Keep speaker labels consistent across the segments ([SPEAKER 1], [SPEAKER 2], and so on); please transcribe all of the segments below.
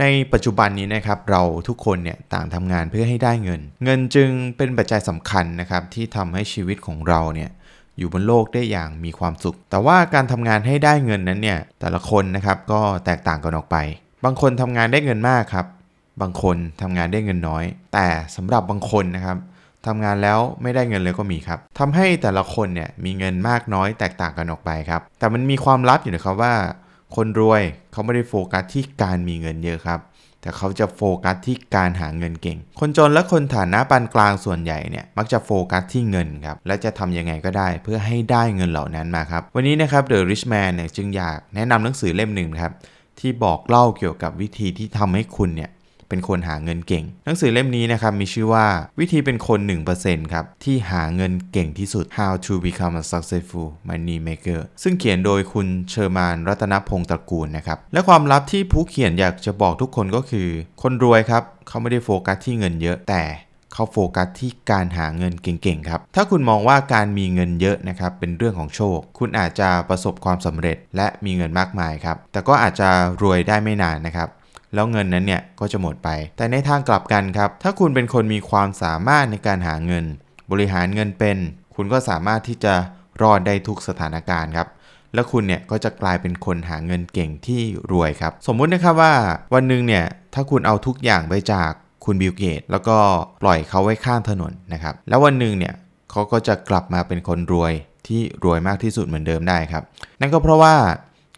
[SPEAKER 1] ในปัจจุบันนี้นะครับเราทุกคนเนี่ยต่างทำงานเพื่อให้ได้เงิน เงินจึงเป็นปัจจัยสำคัญนะครับที่ทำให้ชีวิตของเราเนี่ยอยู่บนโลกได้อย่างมีความสุข แต่ว่าการทำงานให้ได้เงินนั้นเนี่ยแต่ละคนนะครับก็แตกต่างกันออกไป บางคนทำงานได้เงินมากครับ บางคนทำงานได้เงินน้อย แต่สำหรับบางคนนะครับทำงานแล้วไม่ได้เงินเลยก็มีครับทำให้แต่ละคนเนี่ยมีเงินมากน้อย แตกต่างกันออกไปครับแต่มันมีความลับอยู่นะครับว่าคนรวยเขาไม่ได้โฟกัสที่การมีเงินเยอะครับ แต่เขาจะโฟกัสที่การหาเงินเก่ง คนจนและคนฐานะปานกลางส่วนใหญ่เนี่ยมักจะโฟกัสที่เงินครับและจะทํำยังไงก็ได้เพื่อให้ได้เงินเหล่านั้นมาครับ วันนี้นะครับ The Rich Man เนี่ยจึงอยากแนะนำหนังสือเล่มหนึ่งครับที่บอกเล่าเกี่ยวกับวิธีที่ทำให้คุณเนี่ยเป็นคนหาเงินเก่ง หนังสือเล่มนี้นะครับมีชื่อว่าวิธีเป็นคน 1%ครับ ที่หาเงินเก่งที่สุด How to Become a Successful Money Maker ซึ่งเขียนโดยคุณเชอร์มานรัตนพงศ์ตระกูลนะครับและความลับที่ผู้เขียนอยากจะบอกทุกคนก็คือคนรวยครับ เขาไม่ได้โฟกัสที่เงินเยอะ แต่เขาโฟกัสที่การหาเงินเก่ง ๆ ครับ ถ้าคุณมองว่าการมีเงินเยอะนะครับเป็นเรื่องของโชค คุณอาจจะประสบความสำเร็จและมีเงินมากมายครับแต่ก็อาจจะรวยได้ไม่นานนะครับแล้วเงินนั้นเนี่ยก็จะหมดไป แต่ในทางกลับกันครับ ถ้าคุณเป็นคนมีความสามารถในการหาเงิน บริหารเงินเป็น คุณก็สามารถที่จะรอดได้ทุกสถานการณ์ครับ แล้วคุณเนี่ยก็จะกลายเป็นคนหาเงินเก่งที่รวยครับ สมมุตินะครับว่าวันหนึ่งเนี่ย ถ้าคุณเอาทุกอย่างไปจากคุณบิลเกต แล้วก็ปล่อยเขาไว้ข้างถนนนะครับ แล้ววันหนึ่งเนี่ยเขาก็จะกลับมาเป็นคนรวยที่รวยมากที่สุดเหมือนเดิมได้ครับ นั่นก็เพราะว่า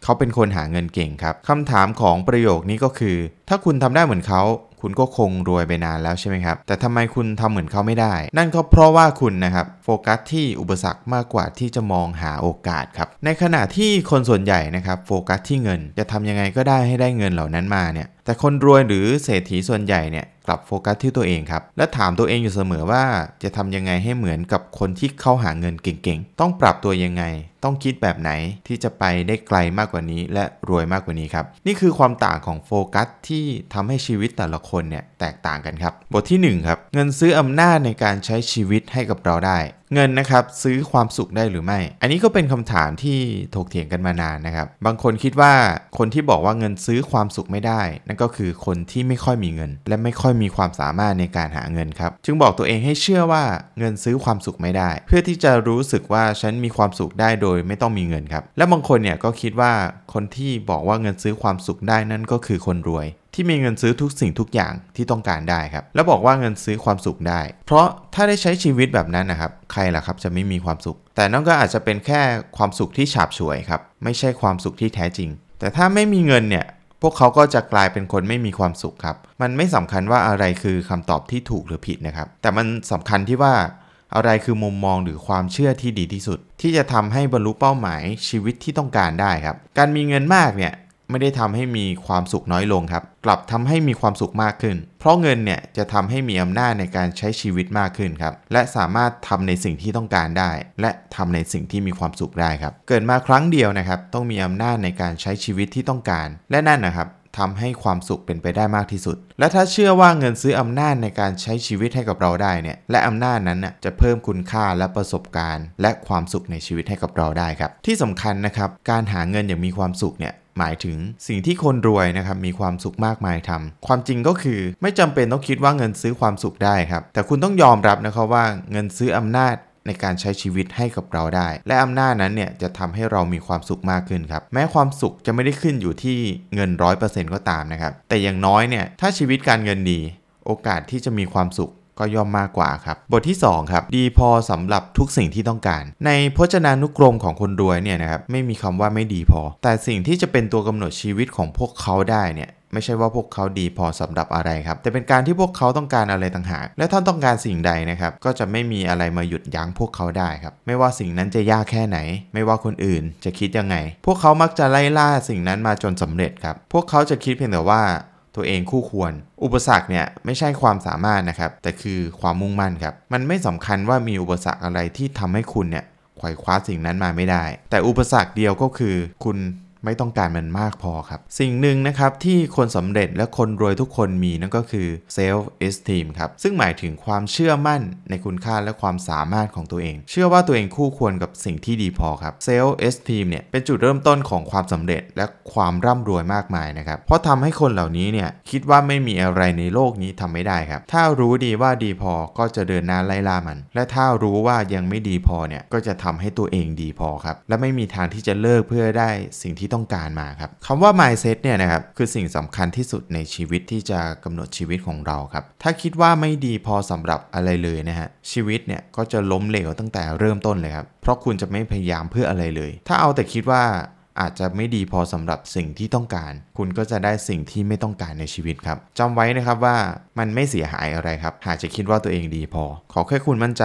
[SPEAKER 1] เขาเป็นคนหาเงินเก่งครับ คำถามของประโยคนี้ก็คือ ถ้าคุณทำได้เหมือนเขา คุณก็คงรวยไปนานแล้วใช่ไหมครับ แต่ทำไมคุณทำเหมือนเขาไม่ได้ นั่นก็เพราะว่าคุณนะครับโฟกัส ที่อุปสรรคมากกว่าที่จะมองหาโอกาสครับ ในขณะที่คนส่วนใหญ่นะครับโฟกัสที่เงินจะทำยังไงก็ได้ให้ได้เงินเหล่านั้นมาเนี่ย แต่คนรวยหรือเศรษฐีส่วนใหญ่เนี่ยกลับโฟกัสที่ตัวเองครับ และถามตัวเองอยู่เสมอว่า จะทำยังไงให้เหมือนกับคนที่เข้าหาเงินเก่งๆ ต้องปรับตัวยังไง ต้องคิดแบบไหนที่จะไปได้ไกลมากกว่านี้ และรวยมากกว่านี้ครับ นี่คือความต่างของโฟกัสที่ทำให้ชีวิตแต่ละคนเนี่ยแตกต่างกันครับบทที่1ครับ เงินซื้ออำนาจในการใช้ชีวิตให้กับเราได้ เงินนะครับซื้อความสุขได้หรือไม่ อันนี้ก็เป็นคำถามที่ถกเถียงกันมานานนะครับบางคนคิดว่าคนที่บอกว่าเงินซื้อความสุขไม่ได้นั่นก็คือคนที่ไม่ค่อยมีเงินและไม่ค่อยมีความสามารถในการหาเงินครับจึงบอกตัวเองให้เชื่อว่า เงินซื้อความสุขไม่ได้ เพื่อที่จะรู้สึกว่าฉันมีความสุขได้โดยไม่ต้องมีเงินครับและบางคนเนี่ยก็คิดว่าคนที่บอกว่าเงินซื้อความสุขได้นั่นก็คือคนรวยที่มีเงินซื้อทุกสิ่งทุกอย่างที่ต้องการได้ครับแล้วบอกว่าเงินซื้อความสุขได้ เพราะถ้าได้ใช้ชีวิตแบบนั้นนะครับ ใครล่ะครับจะไม่มีความสุข แต่นั่นก็อาจจะเป็นแค่ความสุขที่ฉาบฉวยครับไม่ใช่ความสุขที่แท้จริง แต่ถ้าไม่มีเงินเนี่ย พวกเขาก็จะกลายเป็นคนไม่มีความสุขครับ มันไม่สำคัญว่าอะไรคือคำตอบที่ถูกหรือผิดนะครับ แต่มันสำคัญที่ว่า อะไรคือมุมมองหรือความเชื่อที่ดีที่สุด ที่จะทำให้บรรลุเป้าหมายชีวิตที่ต้องการได้ครับการมีเงินมากเนี่ยไม่ได้ทำให้มีความสุขน้อยลงครับ กลับทำให้มีความสุขมากขึ้น เพราะเงินเนี่ยจะทำให้มีอำนาจในการใช้ชีวิตมากขึ้นครับ และสามารถทำในสิ่งที่ต้องการได้ และทำในสิ่งที่มีความสุขได้ครับเกิดมาครั้งเดียวนะครับ ต้องมีอำนาจในการใช้ชีวิตที่ต้องการ และนั่นนะครับทำให้ความสุขเป็นไปได้มากที่สุด และถ้าเชื่อว่าเงินซื้ออำนาจในการใช้ชีวิตให้กับเราได้เนี่ยและอำนาจนั้นน่ะจะเพิ่มคุณค่าและประสบการณ์ และความสุขในชีวิตให้กับเราได้ครับ ที่สำคัญนะครับการหาเงินอย่างมีความสุขเนี่ยหมายถึงสิ่งที่คนรวยนะครับ มีความสุขมากมายทำ ความจริงก็คือไม่จำเป็นต้องคิดว่าเงินซื้อความสุขได้ครับแต่คุณต้องยอมรับนะครับว่าเงินซื้ออำนาจในการใช้ชีวิตให้กับเราได้ และอำนาจนั้นเนี่ยจะทำให้เรามีความสุขมากขึ้นครับแม้ความสุขจะไม่ได้ขึ้นอยู่ที่เงินร้อก็ตามนะครับแต่อย่างน้อยเนี่ยถ้าชีวิตการเงินดี โอกาสที่จะมีความสุขก็ย่อมมากกว่าครับ บทที่2ครับดีพอสำหรับทุกสิ่งที่ต้องการ ในพจนานุกรมของคนรวยเนี่ยนะครับไม่มีคำว่าไม่ดีพอ แต่สิ่งที่จะเป็นตัวกำหนดชีวิตของพวกเขาได้เนี่ยไม่ใช่ว่าพวกเขาดีพอสำหรับอะไรครับแต่เป็นการที่พวกเขาต้องการอะไรต่างหาก และท่านต้องการสิ่งใดนะครับก็จะไม่มีอะไรมาหยุดยั้งพวกเขาได้ครับไม่ว่าสิ่งนั้นจะยากแค่ไหน ไม่ว่าคนอื่นจะคิดยังไง พวกเขามักจะไล่ล่าสิ่งนั้นมาจนสำเร็จครับพวกเขาจะคิดเพียงแต่ว่าตัวเองคู่ควร อุปสรรคเนี่ยไม่ใช่ความสามารถนะครับ แต่คือความมุ่งมั่นครับ มันไม่สำคัญว่ามีอุปสรรคอะไรที่ทำให้คุณเนี่ยไขว่คว้าสิ่งนั้นมาไม่ได้ แต่อุปสรรคเดียวก็คือคุณไม่ต้องการมันมากพอครับ สิ่งหนึ่งนะครับ ที่คนสำเร็จและคนรวยทุกคนมีนั่นก็คือ self esteem ครับซึ่งหมายถึงความเชื่อมั่นในคุณค่าและความสามารถของตัวเอง เชื่อว่าตัวเองคู่ควรกับสิ่งที่ดีพอครับ self esteem เนี่ยเป็นจุดเริ่มต้นของความสำเร็จและความร่ำรวยมากมายนะครับเพราะทำให้คนเหล่านี้เนี่ยคิดว่าไม่มีอะไรในโลกนี้ทำไม่ได้ครับถ้ารู้ดีว่าดีพอก็จะเดินหน้าไล่ล่ามัน และถ้ารู้ว่ายังไม่ดีพอเนี่ยก็จะทำให้ตัวเองดีพอครับและไม่มีทางที่จะเลิกเพื่อได้สิ่งที่ที่ต้องการมาครับคำว่า mindset เนี่ยนะครับ คือสิ่งสำคัญที่สุดในชีวิตที่จะกำหนดชีวิตของเรา ครับ ถ้าคิดว่าไม่ดีพอสำหรับอะไรเลยนะฮะชีวิตเนี่ย ก็จะล้มเหลวตั้งแต่เริ่มต้นเลยครับเพราะคุณจะไม่พยายามเพื่ออะไรเลย ถ้าเอาแต่คิดว่าอาจจะไม่ดีพอสำหรับสิ่งที่ต้องการ คุณก็จะได้สิ่งที่ไม่ต้องการในชีวิตครับจำไว้นะครับว่ามันไม่เสียหายอะไรครับหากจะคิดว่าตัวเองดีพอ ขอแค่คุณมั่นใจ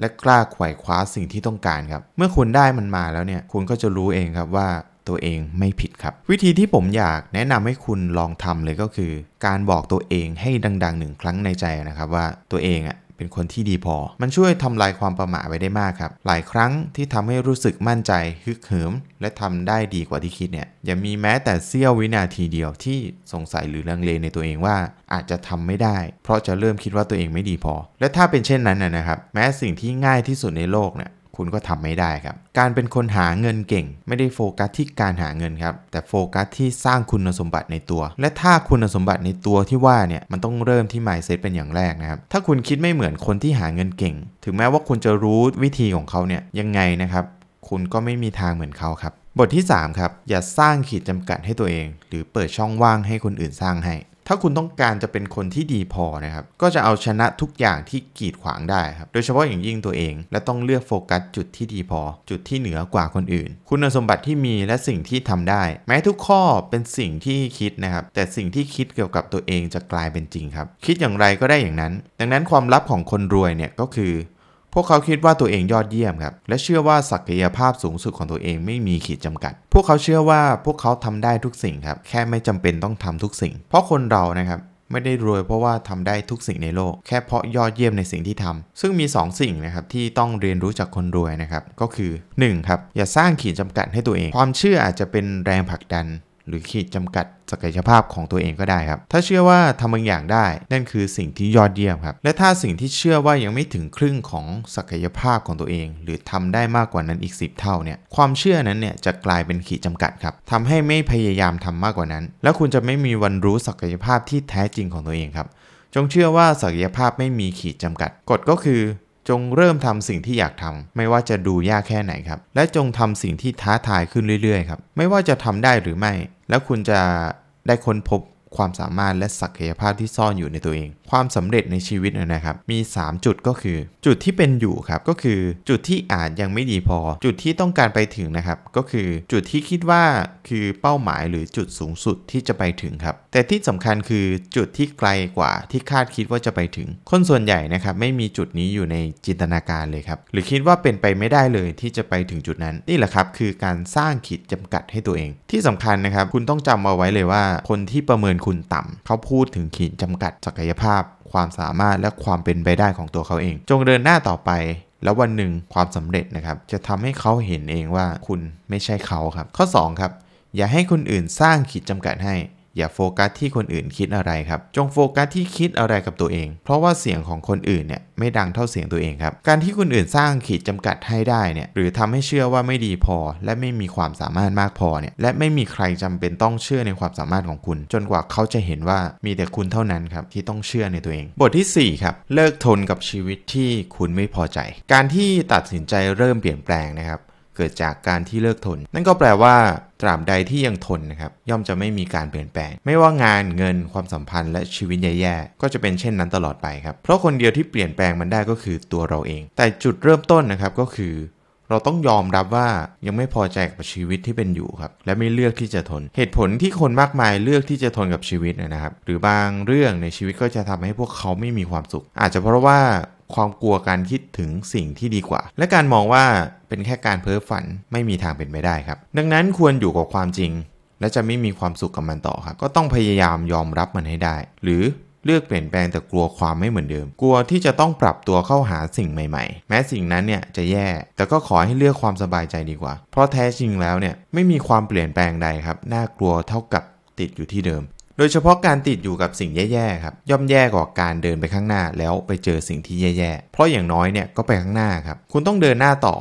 [SPEAKER 1] และกล้าไขว่คว้าสิ่งที่ต้องการครับเมื่อคุณได้มันมาแล้วเนี่ยคุณก็จะรู้เองครับว่าตัวเองไม่ผิดครับ วิธีที่ผมอยากแนะนำให้คุณลองทำเลยก็คือ การบอกตัวเองให้ดังๆหนึ่งครั้งในใจนะครับ ว่าตัวเองอ่ะเป็นคนที่ดีพอมันช่วยทำลายความประมาทไปได้มากครับ หลายครั้งที่ทำให้รู้สึกมั่นใจฮึกเหิมและทำได้ดีกว่าที่คิดเนี่ยอย่ามีแม้แต่เสี้ยววินาทีเดียวที่สงสัยหรือลังเลในตัวเองว่า อาจจะทำไม่ได้ เพราะจะเริ่มคิดว่าตัวเองไม่ดีพอ และถ้าเป็นเช่นนั้นนะครับแม้สิ่งที่ง่ายที่สุดในโลกเนี่ยคุณก็ทำไม่ได้ครับ การเป็นคนหาเงินเก่ง ไม่ได้โฟกัสที่การหาเงินครับ แต่โฟกัสที่สร้างคุณสมบัติในตัว และถ้าคุณสมบัติในตัวที่ว่าเนี่ยมันต้องเริ่มที่ mindset เป็นอย่างแรกนะครับถ้าคุณคิดไม่เหมือนคนที่หาเงินเก่ง ถึงแม้ว่าคุณจะรู้วิธีของเขาเนี่ยยังไงนะครับ คุณก็ไม่มีทางเหมือนเขาครับบทที่3ครับอย่าสร้างขีดจำกัดให้ตัวเอง หรือเปิดช่องว่างให้คนอื่นสร้างให้ถ้าคุณต้องการจะเป็นคนที่ดีพอนะครับ ก็จะเอาชนะทุกอย่างที่กีดขวางได้ครับ โดยเฉพาะอย่างยิ่งตัวเอง และต้องเลือกโฟกัสจุดที่ดีพอ จุดที่เหนือกว่าคนอื่น คุณสมบัติที่มีและสิ่งที่ทำได้ แม้ทุกข้อเป็นสิ่งที่คิดนะครับ แต่สิ่งที่คิดเกี่ยวกับตัวเองจะกลายเป็นจริงครับ คิดอย่างไรก็ได้อย่างนั้น ดังนั้นความลับของคนรวยเนี่ยก็คือพวกเขาคิดว่าตัวเองยอดเยี่ยมครับและเชื่อว่าศักยภาพสูงสุดของตัวเองไม่มีขีดจำกัด พวกเขาเชื่อว่าพวกเขาทำได้ทุกสิ่งครับแค่ไม่จำเป็นต้องทำทุกสิ่ง เพราะคนเรานะครับไม่ได้รวย เพราะว่าทำได้ทุกสิ่งในโลก แค่เพราะยอดเยี่ยมในสิ่งที่ทำ ซึ่งมี 2 สิ่งนะครับที่ต้องเรียนรู้จากคนรวยนะครับก็คือ 1. ครับอย่าสร้างขีดจำกัดให้ตัวเอง ความเชื่ออาจจะเป็นแรงผลักดันหรือขีดจำกัด ศักยภาพของตัวเองก็ได้ครับ ถ้าเชื่อว่าทำบางอย่างได้ นั่นคือสิ่งที่ยอดเยี่ยมครับ และถ้าสิ่งที่เชื่อว่ายังไม่ถึงครึ่งของศักยภาพของตัวเอง หรือทำได้มากกว่านั้นอีก 10 เท่าเนี่ยความเชื่อนั้นเนี่ยจะกลายเป็นขีดจำกัดครับทำให้ไม่พยายามทำมากกว่านั้น แล้วคุณจะไม่มีวันรู้ศักยภาพที่แท้จริงของตัวเองครับ จงเชื่อว่าศักยภาพไม่มีขีดจำกัดกฎก็คือจงเริ่มทำสิ่งที่อยากทำไม่ว่าจะดูยากแค่ไหนครับ และจงทำสิ่งที่ท้าทายขึ้นเรื่อยๆครับไม่ว่าจะทำได้หรือไม่ แล้วคุณจะได้ค้นพบความสามารถและศักยภาพที่ซ่อนอยู่ในตัวเองความสำเร็จในชีวิตนะครับ มี 3 จุดก็คือ จุดที่เป็นอยู่ครับก็คือจุดที่อาจยังไม่ดีพอจุดที่ต้องการไปถึงนะครับ ก็คือจุดที่คิดว่าคือเป้าหมายหรือจุดสูงสุดที่จะไปถึงครับ แต่ที่สำคัญคือจุดที่ไกลกว่า ที่คาดคิดว่าจะไปถึง คนส่วนใหญ่นะครับ ไม่มีจุดนี้อยู่ในจินตนาการเลยครับ หรือคิดว่าเป็นไปไม่ได้เลยที่จะไปถึงจุดนั้นนี่แหละครับ คือการสร้างขีดจำกัดให้ตัวเองที่สำคัญนะครับ คุณต้องจำเอาไว้เลยว่า คนที่ประเมินคุณต่ำ เขาพูดถึงขีดจำกัดศักยภาพาพความสามารถและความเป็นไปได้ของตัวเขาเอง จงเดินหน้าต่อไปแล้ววันหนึ่งความสำเร็จนะครับ จะทำให้เขาเห็นเองว่าคุณไม่ใช่เขาครับ ข้อ 2 ครับ อย่าให้คนอื่นสร้างขีดจำกัดให้อย่าโฟกัสที่คนอื่นคิดอะไรครับจงโฟกัสที่คิดอะไรกับตัวเอง เพราะว่าเสียงของคนอื่นเนี่ยไม่ดังเท่าเสียงตัวเองครับ การที่คนอื่นสร้างขีดจำกัดให้ได้เนี่ยหรือทำให้เชื่อว่าไม่ดีพอ และไม่มีความสามารถมากพอเนี่ยและไม่มีใครจำเป็นต้องเชื่อในความสามารถของคุณ จนกว่าเขาจะเห็นว่ามีแต่คุณเท่านั้นครับที่ต้องเชื่อในตัวเอง บทที่ 4 ครับ เลิกทนกับชีวิตที่คุณไม่พอใจ การที่ตัดสินใจเริ่มเปลี่ยนแปลงนะครับเกิดจากการที่เลิกทน นั่นก็แปลว่าตราบใดที่ยังทนนะครับย่อมจะไม่มีการเปลี่ยนแปลง ไม่ว่างานเงินความสัมพันธ์ และชีวิตแย่ๆก็จะเป็นเช่นนั้นตลอดไปครับ เพราะคนเดียวที่เปลี่ยนแปลงมันได้ก็คือตัวเราเอง แต่จุดเริ่มต้นนะครับก็คือเราต้องยอมรับว่ายังไม่พอใจกับชีวิตที่เป็นอยู่ครับและไม่เลือกที่จะทน เหตุผลที่คนมากมายเลือกที่จะทนกับชีวิตนะครับ หรือบางเรื่องในชีวิตก็จะทำให้พวกเขาไม่มีความสุข อาจจะเพราะว่า ความกลัวการคิดถึงสิ่งที่ดีกว่า และการมองว่าเป็นแค่การเพ้อฝันไม่มีทางเป็นไปได้ครับ ดังนั้นควรอยู่กับความจริงและจะไม่มีความสุขกับมันต่อครับก็ต้องพยายามยอมรับมันให้ได้ หรือเลือกเปลี่ยนแปลงแต่กลัวความไม่เหมือนเดิม กลัวที่จะต้องปรับตัวเข้าหาสิ่งใหม่ๆ แม้สิ่งนั้นเนี่ยจะแย่ แต่ก็ขอให้เลือกความสบายใจดีกว่า เพราะแท้จริงแล้วเนี่ยไม่มีความเปลี่ยนแปลงใดครับ น่ากลัวเท่ากับติดอยู่ที่เดิม โดยเฉพาะการติดอยู่กับสิ่งแย่ๆ ครับ ย่อมแย่กว่าการเดินไปข้างหน้า แล้วไปเจอสิ่งที่แย่ๆ เพราะอย่างน้อยเนี่ยก็ไปข้างหน้าครับ คุณต้องเดินหน้าต่อ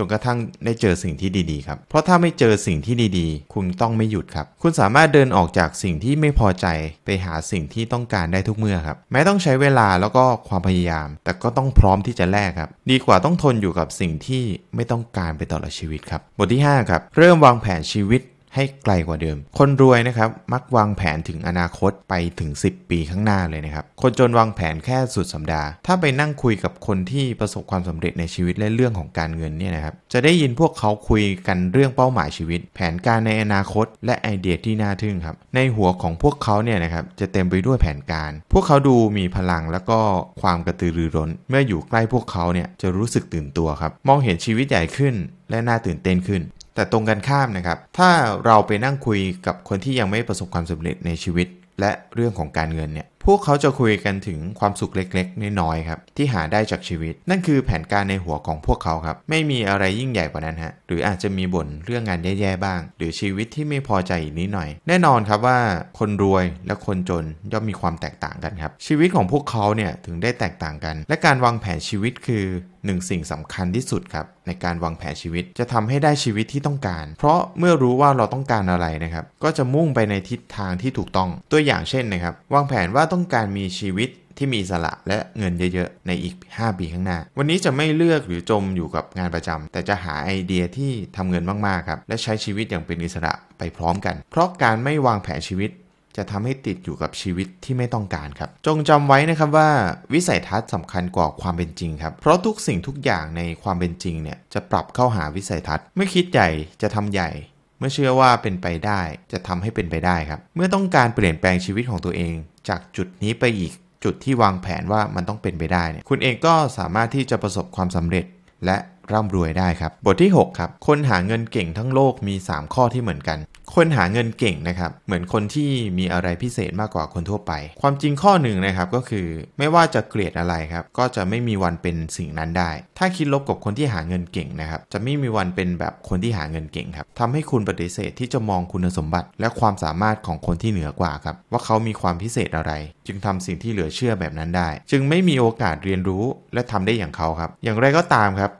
[SPEAKER 1] จนกระทั่งได้เจอสิ่งที่ดีๆครับเพราะถ้าไม่เจอสิ่งที่ดีๆ คุณต้องไม่หยุดครับคุณสามารถเดินออกจากสิ่งที่ไม่พอใจไปหาสิ่งที่ต้องการได้ทุกเมื่อครับ แม้ต้องใช้เวลาแล้วก็ความพยายาม แต่ก็ต้องพร้อมที่จะแลกครับ ดีกว่าต้องทนอยู่กับสิ่งที่ไม่ต้องการไปตลอดชีวิตครับบทที่5ครับเริ่มวางแผนชีวิตให้ไกลกว่าเดิม คนรวยนะครับมักวางแผนถึงอนาคตไปถึง 10 ปีข้างหน้าเลยนะครับ คนจนวางแผนแค่สุดสัปดาห์ ถ้าไปนั่งคุยกับคนที่ประสบความสำเร็จในชีวิตและเรื่องของการเงินเนี่ยนะครับ จะได้ยินพวกเขาคุยกันเรื่องเป้าหมายชีวิต แผนการในอนาคต และไอเดียที่น่าทึ่งครับ ในหัวของพวกเขาเนี่ยนะครับจะเต็มไปด้วยแผนการ พวกเขาดูมีพลังแล้วก็ความกระตือรือร้น เมื่ออยู่ใกล้พวกเขาเนี่ยจะรู้สึกตื่นตัวครับมองเห็นชีวิตใหญ่ขึ้นและน่าตื่นเต้นขึ้นแต่ตรงกันข้ามนะครับ ถ้าเราไปนั่งคุยกับคนที่ยังไม่ประสบความสำเร็จในชีวิตและเรื่องของการเงินเนี่ยพวกเขาจะคุยกันถึงความสุขเล็ก ๆ น้อยๆ ครับที่หาได้จากชีวิต นั่นคือแผนการในหัวของพวกเขาครับไม่มีอะไรยิ่งใหญ่กว่านั้นฮะหรืออาจจะมีบ่นเรื่องงานแย่ๆ บ้าง หรือชีวิตที่ไม่พอใจอีกนิดหน่อยแน่นอนครับว่าคนรวยและคนจนย่อมมีความแตกต่างกันครับชีวิตของพวกเขาเนี่ยถึงได้แตกต่างกัน และการวางแผนชีวิตคือหนึ่งสิ่งสำคัญที่สุดครับในการวางแผนชีวิตจะทำให้ได้ชีวิตที่ต้องการ เพราะเมื่อรู้ว่าเราต้องการอะไรนะครับ ก็จะมุ่งไปในทิศทางที่ถูกต้องตัวอย่างเช่นนะครับ วางแผนว่าต้องการมีชีวิตที่มีสละและเงินเยอะ ๆ ในอีก 5 ปีข้างหน้า วันนี้จะไม่เลือกหรือจมอยู่กับงานประจำ แต่จะหาไอเดียที่ทำเงินมากๆ ครับ และใช้ชีวิตอย่างเป็นอิสระไปพร้อมกัน เพราะการไม่วางแผนชีวิต จะทำให้ติดอยู่กับชีวิตที่ไม่ต้องการครับ จงจำไว้นะครับว่า วิสัยทัศน์สำคัญกว่าความเป็นจริงครับเพราะทุกสิ่งทุกอย่างในความเป็นจริงเนี่ยจะปรับเข้าหาวิสัยทัศน์เมื่อคิดใหญ่จะทำใหญ่เมื่อเชื่อว่าเป็นไปได้จะทำให้เป็นไปได้ครับ เมื่อต้องการเปลี่ยนแปลงชีวิตของตัวเอง จากจุดนี้ไปอีก จุดที่วางแผนว่ามันต้องเป็นไปได้เนี่ยคุณเองก็สามารถที่จะประสบความสำเร็จและร่ำรวยได้ครับบทที่ 6ครับ คนหาเงินเก่งทั้งโลกมี 3 ข้อที่เหมือนกัน คนหาเงินเก่งนะครับเหมือนคนที่มีอะไรพิเศษมากกว่าคนทั่วไป ความจริงข้อหนึ่งนะครับ ก็คือไม่ว่าจะเกลียดอะไรครับ ก็จะไม่มีวันเป็นสิ่งนั้นได้ ถ้าคิดลบกับคนที่หาเงินเก่งนะครับจะไม่มีวันเป็นแบบคนที่หาเงินเก่งครับทำให้คุณปฏิเสธที่จะมองคุณสมบัติและความสามารถของคนที่เหนือกว่าครับว่าเขามีความพิเศษอะไร จึงทำสิ่งที่เหลือเชื่อแบบนั้นได้ จึงไม่มีโอกาสเรียนรู้และทำได้อย่างเขาครับอย่างไรก็ตามครับ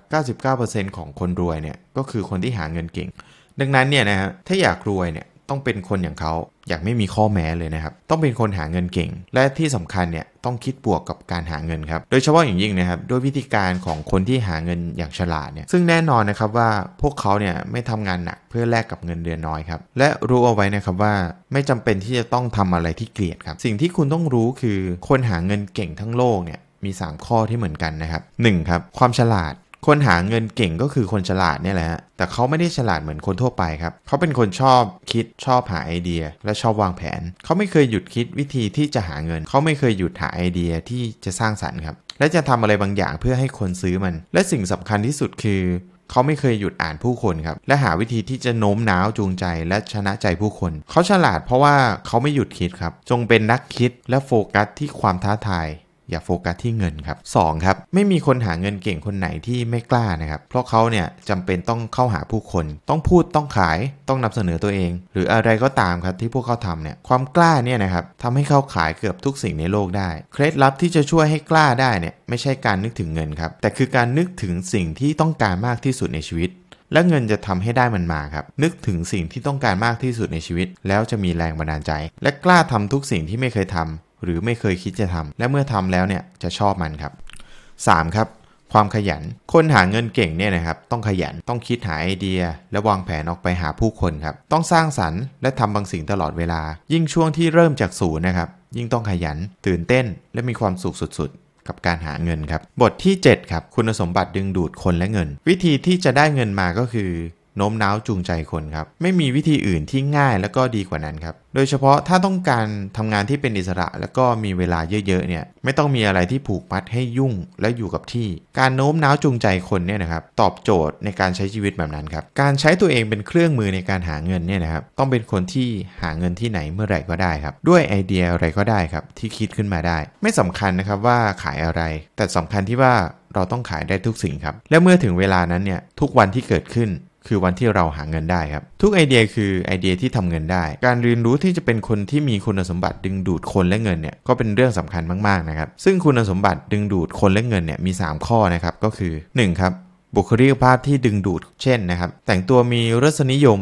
[SPEAKER 1] 99%ของคนรวยเนี่ยก็คือคนที่หาเงินเก่ง ดังนั้นเนี่ยนะฮะถ้าอยากรวยเนี่ยต้องเป็นคนอย่างเขาอย่างไม่มีข้อแม้เลยนะครับ ต้องเป็นคนหาเงินเก่ง และที่สำคัญเนี่ยต้องคิดบวกกับการหาเงินครับโดยเฉพาะอย่างยิ่งนะครับด้วยวิธีการของคนที่หาเงินอย่างฉลาดเนี่ยซึ่งแน่นอนนะครับว่าพวกเขาเนี่ยไม่ทำงานหนักเพื่อแลกกับเงินเดือนน้อยครับและรู้เอาไว้นะครับว่าไม่จำเป็นที่จะต้องทำอะไรที่เกลียดครับ สิ่งที่คุณต้องรู้คือคนหาเงินเก่งทั้งโลกเนี่ยมี 3 ข้อที่เหมือนกันนะครับ 1. ครับความฉลาดคนหาเงินเก่งก็คือคนฉลาดเนี่ยแหละ แต่เขาไม่ได้ฉลาดเหมือนคนทั่วไปครับ เขาเป็นคนชอบคิดชอบหาไอเดีย และชอบวางแผน เขาไม่เคยหยุดคิดวิธีที่จะหาเงิน เขาไม่เคยหยุดหาไอเดียที่จะสร้างสรรค์ครับ และจะทำอะไรบางอย่างเพื่อให้คนซื้อมัน และสิ่งสำคัญที่สุดคือ เขาไม่เคยหยุดอ่านผู้คนครับ และหาวิธีที่จะโน้มน้าวจูงใจและชนะใจผู้คน เขาฉลาดเพราะว่าเขาไม่หยุดคิดครับ จงเป็นนักคิดและโฟกัสที่ความท้าทายอย่าโฟกัสที่เงินครับ 2 ครับไม่มีคนหาเงินเก่งคนไหนที่ไม่กล้านะครับ เพราะเขาเนี่ยจำเป็นต้องเข้าหาผู้คน ต้องพูดต้องขายต้องนำเสนอตัวเอง หรืออะไรก็ตามครับที่พวกเขาทำเนี่ยความกล้าเนี่ยนะครับทำให้เขาขายเกือบทุกสิ่งในโลกได้ เคล็ดลับที่จะช่วยให้กล้าได้เนี่ยไม่ใช่การนึกถึงเงินครับแต่คือการนึกถึงสิ่งที่ต้องการมากที่สุดในชีวิต และเงินจะทำให้ได้มันมาครับนึกถึงสิ่งที่ต้องการมากที่สุดในชีวิต แล้วจะมีแรงบันดาลใจ และกล้าทำทุกสิ่งที่ไม่เคยทำหรือไม่เคยคิดจะทำและเมื่อทำแล้วเนี่ยจะชอบมันครับ 3. ครับความขยัน คนหาเงินเก่งเนี่ยนะครับ ต้องขยันต้องคิดหาไอเดีย และวางแผนออกไปหาผู้คนครับต้องสร้างสรรค์และทำบางสิ่งตลอดเวลา ยิ่งช่วงที่เริ่มจากศูนย์นะครับ ยิ่งต้องขยันตื่นเต้น และมีความสุขสุดๆกับการหาเงินครับ บทที่7ครับคุณสมบัติดึงดูดคนและเงิน วิธีที่จะได้เงินมาก็คือโน้มน้าวจูงใจคนครับไม่มีวิธีอื่นที่ง่ายและก็ดีกว่านั้นครับโดยเฉพาะถ้าต้องการทำงานที่เป็นอิสระ แล้วก็มีเวลาเยอะๆเนี่ยไม่ต้องมีอะไรที่ผูกมัดให้ยุ่งและอยู่กับที่ การโน้มน้าวจูงใจคนเนี่ยนะครับตอบโจทย์ในการใช้ชีวิตแบบนั้นครับการใช้ตัวเองเป็นเครื่องมือในการหาเงินเนี่ยนะครับต้องเป็นคนที่หาเงินที่ไหนเมื่อไหร่ก็ได้ครับ ด้วยไอเดียอะไรก็ได้ครับ ที่คิดขึ้นมาได้ ไม่สำคัญนะครับว่าขายอะไรแต่สำคัญที่ว่าเราต้องขายได้ทุกสิ่งครับและเมื่อถึงเวลานั้นเนี่ยทุกวันที่เกิดขึ้นคือวันที่เราหาเงินได้ครับทุกไอเดียคือไอเดียที่ทำเงินได้ การเรียนรู้ที่จะเป็นคนที่มีคุณสมบัติ ดึงดูดคนและเงินเนี่ยก็เป็นเรื่องสำคัญมากๆนะครับ ซึ่งคุณสมบัติดึงดูดคนและเงินเนี่ยมี 3 ข้อนะครับ ก็คือ 1. ครับบุคลิกภาพที่ดึงดูด เช่นนะครับ แต่งตัวมีรสนิยม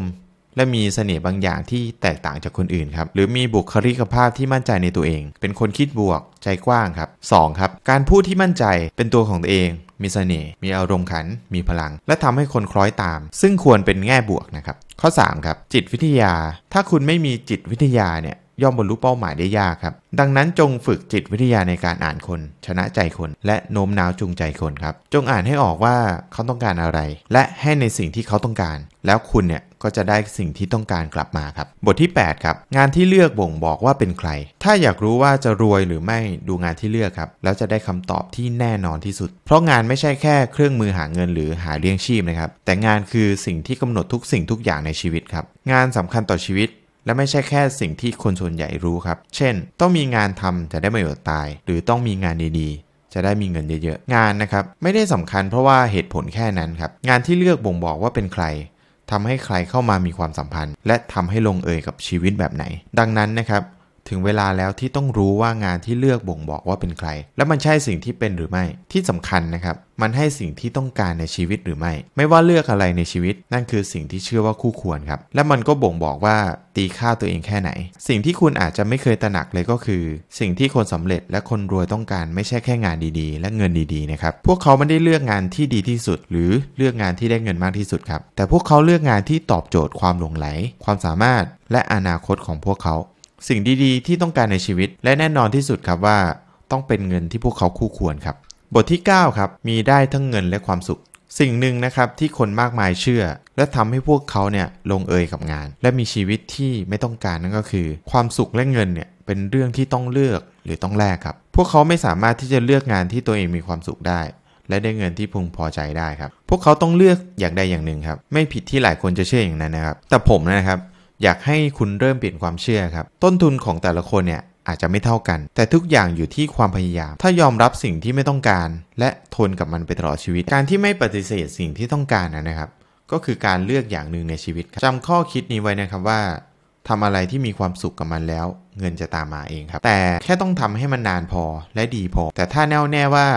[SPEAKER 1] และมีเสน่ห์บางอย่างที่แตกต่างจากคนอื่นครับ หรือมีบุคลิกภาพที่มั่นใจในตัวเอง เป็นคนคิดบวก ใจกว้าง ครับ 2. ครับ การพูดที่มั่นใจเป็นตัวของตัวเอง มีเสน่ห์ มีอารมณ์ขัน มีพลัง และทำให้คนคล้อยตาม ซึ่งควรเป็นแง่บวกนะครับ ข้อ3ครับ จิตวิทยา ถ้าคุณไม่มีจิตวิทยาเนี่ย ย่อมบรรลุเป้าหมายได้ยากครับ ดังนั้นจงฝึกจิตวิทยาในการอ่านคน ชนะใจคน และโน้มน้าวจูงใจคนครับ จงอ่านให้ออกว่าเขาต้องการอะไร และให้ในสิ่งที่เขาต้องการ แล้วคุณเนี่ยก็จะได้สิ่งที่ต้องการกลับมาครับ บทที่ 8 ครับ งานที่เลือกบ่งบอกว่าเป็นใคร ถ้าอยากรู้ว่าจะรวยหรือไม่ดูงานที่เลือกครับแล้วจะได้คำตอบที่แน่นอนที่สุด เพราะงานไม่ใช่แค่เครื่องมือหาเงิน หรือหาเลี้ยงชีพนะครับแต่งานคือสิ่งที่กำหนดทุกสิ่งทุกอย่างในชีวิตครับงานสำคัญต่อชีวิต และไม่ใช่แค่สิ่งที่คนส่วนใหญ่รู้ครับ เช่น ต้องมีงานทำจะได้ไม่อดตาย หรือต้องมีงานดีๆ จะได้มีเงินเยอะๆงานนะครับไม่ได้สำคัญ เพราะว่าเหตุผลแค่นั้นครับงานที่เลือกบ่งบอกว่าเป็นใครทำให้ใครเข้ามามีความสัมพันธ์ และทำให้ลงเอยกับชีวิตแบบไหน ดังนั้นนะครับถึงเวลาแล้วที่ต้องรู้ว่างานที่เลือกบ่งบอกว่าเป็นใคร และมันใช่สิ่งที่เป็นหรือไม่ ที่สำคัญนะครับมันให้สิ่งที่ต้องการในชีวิตหรือไม่ ไม่ว่าเลือกอะไรในชีวิตนั่นคือสิ่งที่เชื่อว่าคู่ควรครับและมันก็บ่งบอกว่าตีค่าตัวเองแค่ไหน สิ่งที่คุณอาจจะไม่เคยตระหนักเลยก็คือ สิ่งที่คนสำเร็จและคนรวยต้องการไม่ใช่แค่งานดีๆ และเงินดีๆนะครับพวกเขาไม่ได้เลือกงานที่ดีที่สุดหรือเลือกงานที่ได้เงินมากที่สุดครับแต่พวกเขาเลือกงานที่ตอบโจทย์ความหลงไหล ความสามารถและอนาคตของพวกเขาสิ่งดีๆที่ต้องการในชีวิตและแน่นอนที่สุดครับว่าต้องเป็นเงินที่พวกเขาคู่ควรครับ บทที่ 9 ครับ มีได้ทั้งเงินและความสุข สิ่งหนึ่งนะครับที่คนมากมายเชื่อ และทำให้พวกเขาเนี่ยลงเอยกับงาน และมีชีวิตที่ไม่ต้องการนั่นก็คือ ความสุขและเงินเนี่ยเป็นเรื่องที่ต้องเลือกหรือต้องแลกครับ พวกเขาไม่สามารถที่จะเลือกงานที่ตัวเองมีความสุขได้ และได้เงินที่พึงพอใจได้ครับ พวกเขาต้องเลือกอย่างใดอย่างหนึ่งครับไม่ผิดที่หลายคนจะเชื่ออย่างนั้นนะครับ แต่ผมนะครับอยากให้คุณเริ่มเปลี่ยนความเชื่อครับ ต้นทุนของแต่ละคนเนี่ยอาจจะไม่เท่ากัน แต่ทุกอย่างอยู่ที่ความพยายาม ถ้ายอมรับสิ่งที่ไม่ต้องการ และทนกับมันไปตลอดชีวิต การที่ไม่ปฏิเสธสิ่งที่ต้องการนะครับ ก็คือการเลือกอย่างหนึ่งในชีวิตจำข้อคิดนี้ไว้นะครับว่า ทำอะไรที่มีความสุขกับมันแล้ว เงินจะตามมาเองครับ แต่แค่ต้องทำให้มันนานพอและดีพอแต่ถ้าแน่วแน่ว่า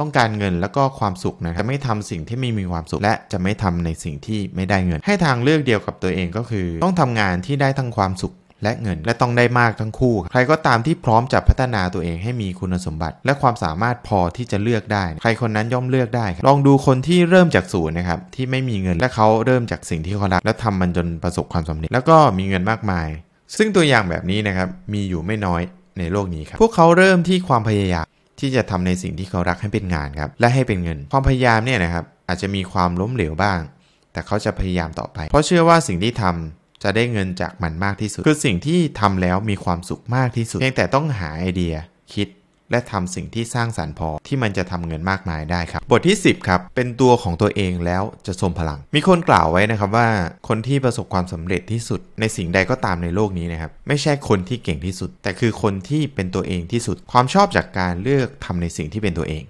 [SPEAKER 1] ต้องการเงินแล้วก็ความสุขนะจะไม่ทำสิ่งที่ไม่มีความสุข และจะไม่ทำในสิ่งที่ไม่ได้เงิน ให้ทางเลือกเดียวกับตัวเองก็คือ ต้องทำงานที่ได้ทั้งความสุข และเงินและต้องได้มากทั้งคู่ ใครก็ตามที่พร้อมจะพัฒนาตัวเองให้มีคุณสมบัติ และความสามารถพอที่จะเลือกได้ ใครคนนั้นย่อมเลือกได้ ลองดูคนที่เริ่มจากศูนย์นะครับที่ไม่มีเงินและเขาเริ่มจากสิ่งที่เขารักและทำมันจนประสบความสำเร็จแล้วก็มีเงินมากมาย ซึ่งตัวอย่างแบบนี้นะครับมีอยู่ไม่น้อยในโลกนี้ครับพวกเขาเริ่มที่ความพยายามที่จะทำในสิ่งที่เขารักให้เป็นงานครับ และให้เป็นเงิน ความพยายามเนี่ยนะครับอาจจะมีความล้มเหลวบ้าง แต่เขาจะพยายามต่อไป เพราะเชื่อว่าสิ่งที่ทำจะได้เงินจากมันมากที่สุด คือสิ่งที่ทำแล้วมีความสุขมากที่สุดเพียงแต่ต้องหาไอเดียคิดและทำสิ่งที่สร้างสารรค์พอ ที่มันจะทำเงินมากมายได้ครับ บทที่ 10ครับเป็นตัวของตัวเองแล้วจะทรงพลัง มีคนกล่าวไว้นะครับว่าคนที่ประสบความสำเร็จที่สุด ในสิ่งใดก็ตามในโลกนี้นะครับไม่ใช่คนที่เก่งที่สุด แต่คือคนที่เป็นตัวเองที่สุด ความชอบจากการเลือกทำในสิ่งที่เป็นตัวเอง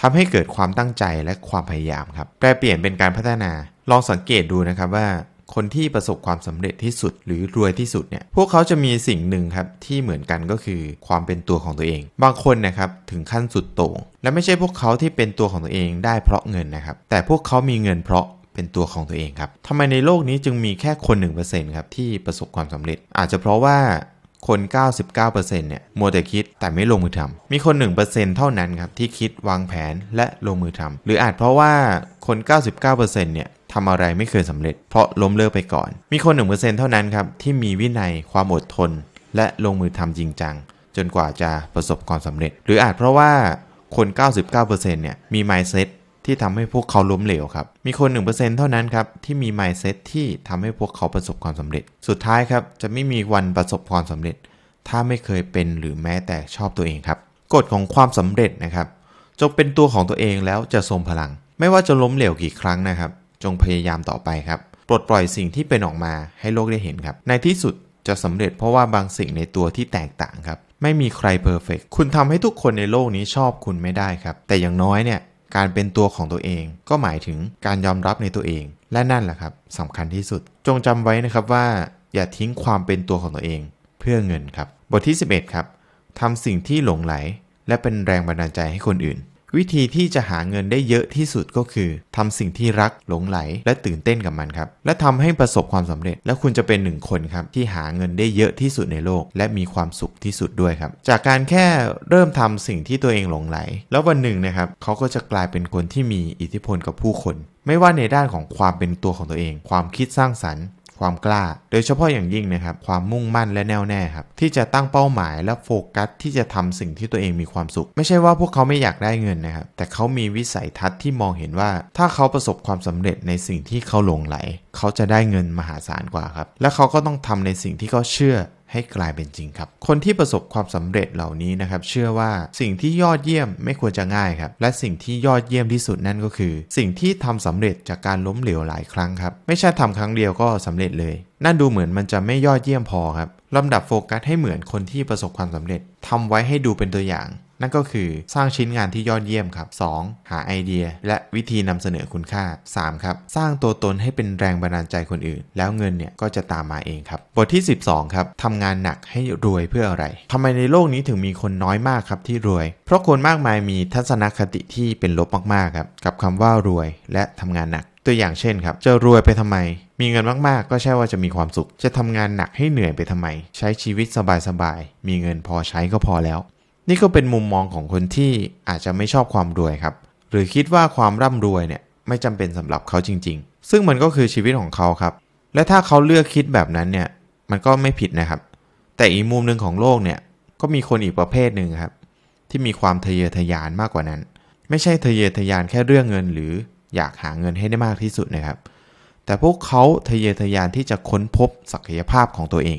[SPEAKER 1] ทำให้เกิดความตั้งใจและความพยายามครับ แปลเปลี่ยนเป็นการพัฒนา ลองสังเกตดูนะครับว่าคนที่ประสบความสำเร็จที่สุดหรือรวยที่สุดเนี่ย พวกเขาจะมีสิ่งหนึ่งครับ ที่เหมือนกันก็คือความเป็นตัวของตัวเอง บางคนนะครับ ถึงขั้นสุดโต่ง และไม่ใช่พวกเขาที่เป็นตัวของตัวเองได้เพราะเงินนะครับ แต่พวกเขามีเงินเพราะเป็นตัวของตัวเองครับ ทำไมในโลกนี้จึงมีแค่คน 1%ครับที่ประสบความสำเร็จ อาจจะเพราะว่าคน99%เนี่ยมัวแต่คิดแต่ไม่ลงมือทำ มีคน 1%เท่านั้นครับที่คิดวางแผนและลงมือทำ หรืออาจเพราะว่าคน 99%เนี่ยทำอะไรไม่เคยสำเร็จเพราะล้มเลิกไปก่อน มีคนงเท่านั้นครับที่มีวินัยความอดทนและลงมือทำจริงจัง จนกว่าจะประสบความสำเร็จ หรืออาจเพราะว่าคน 99%เนี่ยมี mindset ที่ทำให้พวกเขาล้มเหลวครับ มีคน 1%เท่านั้นครับที่มี mindset ที่ทำให้พวกเขาประสบความสำเร็จ สุดท้ายครับจะไม่มีวันประสบความสำเร็จ ถ้าไม่เคยเป็นหรือแม้แต่ชอบตัวเองครับกฎของความสำเร็จนะครับจงเป็นตัวของตัวเองแล้วจะทรงพลัง ไม่ว่าจะล้มเหลวกี่ครั้งนะครับจงพยายามต่อไปครับ ปลดปล่อยสิ่งที่เป็นออกมาให้โลกได้เห็นครับ ในที่สุดจะสำเร็จเพราะว่าบางสิ่งในตัวที่แตกต่างครับ ไม่มีใครเพอร์เฟกคุณทำให้ทุกคนในโลกนี้ชอบคุณไม่ได้ครับ แต่อย่างน้อยเนี่ยการเป็นตัวของตัวเองก็หมายถึงการยอมรับในตัวเองและนั่นแหละครับสำคัญที่สุด จงจำไว้นะครับว่าอย่าทิ้งความเป็นตัวของตัวเองเพื่อเงินครับ บทที่ 11ครับทำสิ่งที่หลงไหล และเป็นแรงบันดาลใจให้คนอื่นวิธีที่จะหาเงินได้เยอะที่สุดก็คือทำสิ่งที่รักหลงไหลและตื่นเต้นกับมันครับและทำให้ประสบความสำเร็จ และคุณจะเป็นหนึ่งคนครับ ที่หาเงินได้เยอะที่สุดในโลก และมีความสุขที่สุดด้วยครับ จากการแค่เริ่มทำสิ่งที่ตัวเองหลงไหล แล้ววันหนึ่งนะครับเขาก็จะกลายเป็นคนที่มีอิทธิพลกับผู้คน ไม่ว่าในด้านของความเป็นตัวของตัวเองความคิดสร้างสรรค์ความกล้า โดยเฉพาะอย่างยิ่งนะครับ ความมุ่งมั่นและแน่วแน่ครับ ที่จะตั้งเป้าหมายและโฟกัสที่จะทำสิ่งที่ตัวเองมีความสุข ไม่ใช่ว่าพวกเขาไม่อยากได้เงินนะครับ แต่เขามีวิสัยทัศน์ที่มองเห็นว่า ถ้าเขาประสบความสำเร็จในสิ่งที่เขาหลงไหล เขาจะได้เงินมหาศาลกว่าครับ และเขาก็ต้องทำในสิ่งที่เขาเชื่อให้กลายเป็นจริงครับ คนที่ประสบความสำเร็จเหล่านี้นะครับเชื่อว่าสิ่งที่ยอดเยี่ยมไม่ควรจะง่ายครับและสิ่งที่ยอดเยี่ยมที่สุดนั่นก็คือ สิ่งที่ทำสำเร็จจากการล้มเหลวหลายครั้งครับไม่ใช่ทำครั้งเดียวก็สำเร็จเลย นั่นดูเหมือนมันจะไม่ยอดเยี่ยมพอครับลำดับโฟกัสให้เหมือนคนที่ประสบความสำเร็จทำไว้ให้ดูเป็นตัวอย่างนั่นก็คือสร้างชิ้นงานที่ยอดเยี่ยมครับ 2. หาไอเดีย และวิธีนำเสนอคุณค่า 3. ครับสร้างตัวตนให้เป็นแรงบันดาลใจคนอื่น แล้วเงินเนี่ยก็จะตามมาเองครับ บทที่ 12ครับทำงานหนักให้รวยเพื่ออะไร ทำไมในโลกนี้ถึงมีคนน้อยมากครับที่รวย เพราะคนมากมายมีทัศนคติที่เป็นลบมากๆครับกับคำว่ารวยและทำงานหนัก ตัวอย่างเช่นครับจะรวยไปทำไม มีเงินมากๆก็ใช่ว่าจะมีความสุข จะทำงานหนักให้เหนื่อยไปทำไม ใช้ชีวิตสบายๆมีเงินพอใช้ก็พอแล้วนี่ก็เป็นมุมมองของคนที่อาจจะไม่ชอบความรวยครับหรือคิดว่าความร่ำรวยเนี่ยไม่จำเป็นสำหรับเขาจริง ๆ ซึ่งมันก็คือชีวิตของเขาครับ และถ้าเขาเลือกคิดแบบนั้นเนี่ยมันก็ไม่ผิดนะครับ แต่อีกมุมหนึ่งของโลกเนี่ยก็มีคนอีกประเภทหนึ่งครับ ที่มีความทะเยอทะยานมากกว่านั้น ไม่ใช่ทะเยอทะยานแค่เรื่องเงินหรืออยากหาเงินให้ได้มากที่สุดนะครับ แต่พวกเขาทะเยอทะยานที่จะค้นพบศักยภาพของตัวเอง